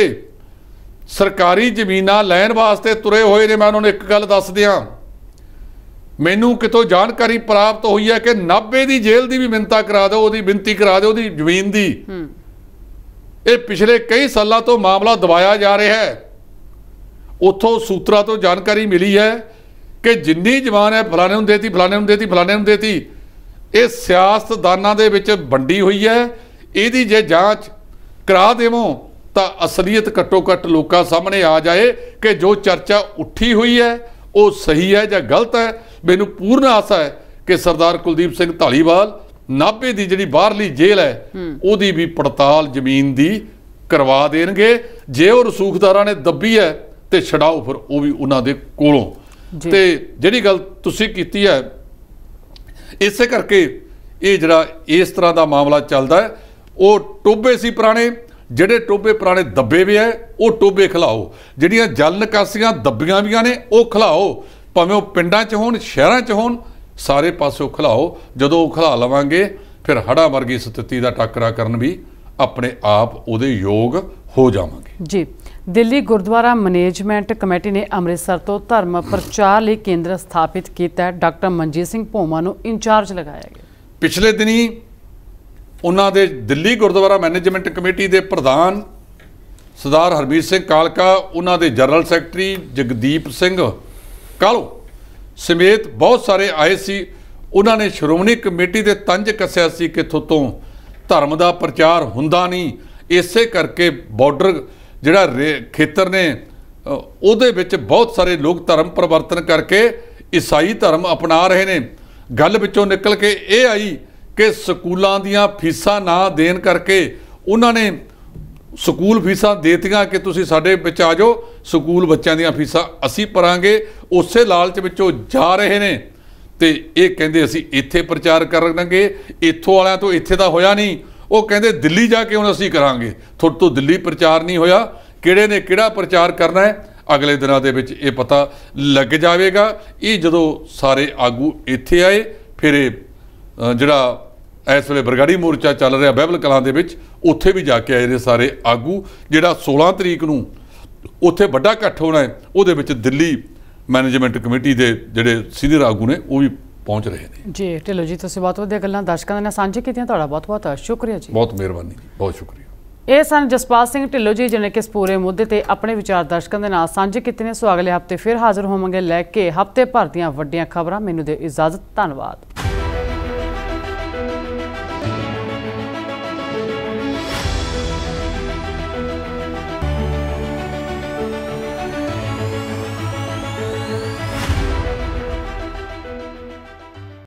ਸਰਕਾਰੀ ਜ਼ਮੀਨਾਂ ਲੈਣ ਵਾਸਤੇ ਤੁਰੇ ਹੋਏ ਨੇ ਮੈਂ ਉਹਨਾਂ ਨੂੰ ਇੱਕ ਗੱਲ ਦੱਸ ਦਿਆਂ ਮੈਨੂੰ ਕਿਤੋਂ ਜਾਣਕਾਰੀ ਪ੍ਰਾਪਤ ਹੋਈ ਹੈ ਕਿ 90 ਦੀ ਜੇਲ੍ਹ ਦੀ ਵੀ ਮਿੰਤਾ ਕਰਾ ਦਿਓ ਉਹਦੀ ਬੇਨਤੀ ਕਰਾ ਦਿਓ ਉਹਦੀ ਜ਼ਮੀਨ ਦੀ ਇਹ ਪਿਛਲੇ ਕਈ ਸਾਲਾਂ ਤੋਂ ਮਾਮਲਾ ਦਬਾਇਆ ਜਾ ਰਿਹਾ ਹੈ ਉੱਥੋਂ ਸੂਤਰਾ ਤੋਂ ਜਾਣਕਾਰੀ ਮਿਲੀ ਹੈ ਕਿ ਜਿੰਨੀ ਜਵਾਨ ਹੈ ਫਲਾਣੇ ਨੂੰ ਦੇਤੀ ਫਲਾਣੇ ਨੂੰ ਦੇਤੀ ਫਲਾਣੇ ਨੂੰ ਦੇਤੀ ਇਹ ਸਿਆਸਤਦਾਨਾਂ ਦੇ ਵਿੱਚ ਵੰਡੀ ਹੋਈ ਹੈ ਇਹਦੀ ਜੇ ਜਾਂਚ ਕਰਾ ਦੇਵੋ ਤਾਂ ਅਸਲੀਅਤ ਘੱਟੋ ਘੱਟ ਲੋਕਾਂ ਸਾਹਮਣੇ ਆ ਜਾਏ ਕਿ ਜੋ ਚਰਚਾ ਉੱਠੀ ਹੋਈ ਹੈ ਉਹ ਸਹੀ ਹੈ ਜਾਂ ਗਲਤ ਹੈ ਮੈਨੂੰ ਪੂਰਨ ਆਸਾ ਹੈ ਕਿ ਸਰਦਾਰ ਕੁਲਦੀਪ ਸਿੰਘ ਢਾਲੀਵਾਲ ਨਾਭੇ ਦੀ ਜਿਹੜੀ ਬਾਹਰਲੀ ਜੇਲ੍ਹ ਹੈ ਉਹਦੀ ਵੀ ਪੜਤਾਲ ਜ਼ਮੀਨ ਦੀ ਕਰਵਾ ਦੇਣਗੇ ਜੇ ਉਹ ਰਸੂਖਦਾਰਾਂ ਨੇ ਦੱਬੀ ਹੈ ਤੇ ਛਡਾਓ ਫਿਰ ਉਹ ਵੀ ਉਹਨਾਂ ਦੇ ਕੋਲੋਂ ਤੇ ਜਿਹੜੀ ਗੱਲ ਤੁਸੀਂ ਕੀਤੀ ਹੈ ਇਸੇ ਕਰਕੇ ਇਹ ਜਿਹੜਾ ਇਸ ਤਰ੍ਹਾਂ ਦਾ ਮਾਮਲਾ ਚੱਲਦਾ ਹੈ ਉਹ ਟੋਬੇ ਸੀ ਪੁਰਾਣੇ ਜਿਹੜੇ ਟੋਬੇ ਪੁਰਾਣੇ ਦੱਬੇ ਵੀ ਐ ਉਹ ਟੋਬੇ ਖਲਾਓ ਜਿਹੜੀਆਂ ਜਲ ਨਿਕਾਸੀਆਂ ਦੱਬੀਆਂ ਵੀਆਂ ਨੇ ਉਹ ਖਲਾਓ ਭਾਵੇਂ ਉਹ ਪਿੰਡਾਂ 'ਚ ਹੋਣ ਸ਼ਹਿਰਾਂ 'ਚ ਹੋਣ ਸਾਰੇ ਪਾਸੋਂ ਖਲਾਓ ਜਦੋਂ ਉਹ ਖਲਾ ਲਵਾਂਗੇ ਫਿਰ ਹੜਾ ਵਰਗੀ ਸਥਿਤੀ ਦਾ ਟੱਕਰਾ ਕਰਨ ਵੀ ਆਪਣੇ ਆਪ ਉਹਦੇ ਯੋਗ ਹੋ ਜਾਵਾਂਗੇ ਜੀ ਦਿੱਲੀ ਗੁਰਦੁਆਰਾ ਮੈਨੇਜਮੈਂਟ ਕਮੇਟੀ ਨੇ ਅੰਮ੍ਰਿਤਸਰ ਤੋਂ ਧਰਮ ਪ੍ਰਚਾਰ ਲਈ ਕੇਂਦਰ ਸਥਾਪਿਤ ਕੀਤਾ ਡਾਕਟਰ ਮਨਜੀਤ ਸਿੰਘ ਭੋਮਾ ਨੂੰ ਇੰਚਾਰਜ ਲਗਾਇਆ ਗਿਆ ਪਿਛਲੇ ਦਿਨੀ ਉਹਨਾਂ ਦੇ ਦਿੱਲੀ ਗੁਰਦੁਆਰਾ ਮੈਨੇਜਮੈਂਟ ਕਮੇਟੀ ਦੇ ਪ੍ਰਧਾਨ ਸਰਦਾਰ ਹਰਬੀਰ ਸਿੰਘ ਕਾਲਕਾ ਉਹਨਾਂ ਦੇ ਜਨਰਲ ਸੈਕਟਰੀ ਜਗਦੀਪ ਸਿੰਘ ਕਾਲੋ ਸਮੇਤ ਬਹੁਤ ਸਾਰੇ ਆਏ ਸੀ ਉਹਨਾਂ ਨੇ ਸ਼੍ਰੋਮਣੀ ਕਮੇਟੀ ਦੇ ਤੰਜ ਕੱਸਿਆ ਸੀ ਕਿ ਥੋਤੋਂ ਧਰਮ ਦਾ ਪ੍ਰਚਾਰ ਹੁੰਦਾ ਨਹੀਂ ਇਸੇ ਕਰਕੇ ਬਾਰਡਰ ਜਿਹੜਾ ਖੇਤਰ ਨੇ ਉਹਦੇ ਵਿੱਚ ਬਹੁਤ ਸਾਰੇ ਲੋਕ ਧਰਮ ਪਰਿਵਰਤਨ ਕਰਕੇ ਈਸਾਈ ਧਰਮ ਅਪਣਾ ਰਹੇ ਨੇ ਗੱਲ ਵਿੱਚੋਂ ਨਿਕਲ ਕੇ ਇਹ ਆਈ ਕਿ ਸਕੂਲਾਂ ਦੀਆਂ ਫੀਸਾਂ ਨਾ ਦੇਣ ਕਰਕੇ ਉਹਨਾਂ ਨੇ ਸਕੂਲ ਫੀਸਾਂ ਦੇਤੀਆਂ ਕਿ ਤੁਸੀਂ ਸਾਡੇ ਵਿੱਚ ਆ ਜਾਓ ਸਕੂਲ ਬੱਚਿਆਂ ਦੀਆਂ ਫੀਸਾਂ ਅਸੀਂ ਭਰਾਂਗੇ ਉਸੇ ਲਾਲਚ ਵਿੱਚੋਂ ਜਾ ਰਹੇ ਨੇ ਤੇ ਇਹ ਕਹਿੰਦੇ ਅਸੀਂ ਇੱਥੇ ਪ੍ਰਚਾਰ ਕਰਾਂਗੇ ਇੱਥੋਂ ਵਾਲਿਆਂ ਤੋਂ ਇੱਥੇ ਦਾ ਹੋਇਆ ਨਹੀਂ ਉਹ ਕਹਿੰਦੇ ਦਿੱਲੀ ਜਾ ਕੇ ਹੁਣ ਅਸੀਂ ਕਰਾਂਗੇ ਤੁਹਾਡੇ ਤੋਂ ਦਿੱਲੀ ਪ੍ਰਚਾਰ ਨਹੀਂ ਹੋਇਆ ਕਿਹੜੇ ਨੇ ਕਿਹੜਾ ਪ੍ਰਚਾਰ ਕਰਨਾ ਹੈ ਅਗਲੇ ਦਿਨਾਂ ਦੇ ਵਿੱਚ ਇਹ ਪਤਾ ਲੱਗ ਜਾਵੇਗਾ ਇਹ ਜਦੋਂ ਸਾਰੇ ਆਗੂ ਇੱਥੇ ਆਏ ਫਿਰ ਇਹ ਜਿਹੜਾ ਇਸ ਵੇਲੇ ਬਰਗਾੜੀ ਮੋਰਚਾ ਚੱਲ ਰਿਹਾ ਬਹਿਬਲ ਕਲਾਂ ਦੇ ਵਿੱਚ ਉੱਥੇ ਵੀ ਜਾ ਕੇ ਆਏ ਨੇ ਸਾਰੇ ਆਗੂ ਜਿਹੜਾ 16 ਤਰੀਕ ਨੂੰ ਉੱਥੇ ਵੱਡਾ ਇਕੱਠ ਹੋਣਾ ਹੈ ਉਹਦੇ ਵਿੱਚ ਦਿੱਲੀ ਮੈਨੇਜਮੈਂਟ ਕਮੇਟੀ ਦੇ ਜਿਹੜੇ ਸੀਨੀਅਰ ਆਗੂ ਨੇ ਉਹ ਵੀ ਪਹੁੰਚ ਰਹੇ ਨੇ ਜੀ ਢਿੱਲੋ ਜੀ ਤੁਸੀਂ ਬਹੁਤ ਵਧੀਆ ਗੱਲਾਂ ਦਰਸ਼ਕਾਂ ਦੇ ਨਾਲ ਸਾਂਝੇ ਕੀਤੀਆਂ ਤੁਹਾਡਾ ਬਹੁਤ ਬਹੁਤ ਸ਼ੁਕਰੀਆ ਜੀ ਬਹੁਤ ਮਿਹਰਬਾਨੀ ਬਹੁਤ ਸ਼ੁਕਰੀਆ ਇਹ ਸਨ ਜਸਪਾਲ ਸਿੰਘ ਢਿੱਲੋ ਜੀ ਜਿਹਨੇ ਕਿ ਇਸ ਪੂਰੇ ਮੁੱਦੇ ਤੇ ਆਪਣੇ ਵਿਚਾਰ ਦਰਸ਼ਕਾਂ ਦੇ ਨਾਲ ਸਾਂਝੇ ਕੀਤੇ ਨੇ ਸੋ ਅਗਲੇ ਹਫਤੇ ਫਿਰ ਹਾਜ਼ਰ ਹੋਵਾਂਗੇ ਲੈ ਕੇ ਹਫਤੇ ਭਰ ਦੀਆਂ ਵੱਡੀਆਂ ਖਬਰਾਂ ਮੈਨੂੰ ਦਿਓ ਇਜਾਜ਼ਤ ਧੰਨਵਾਦ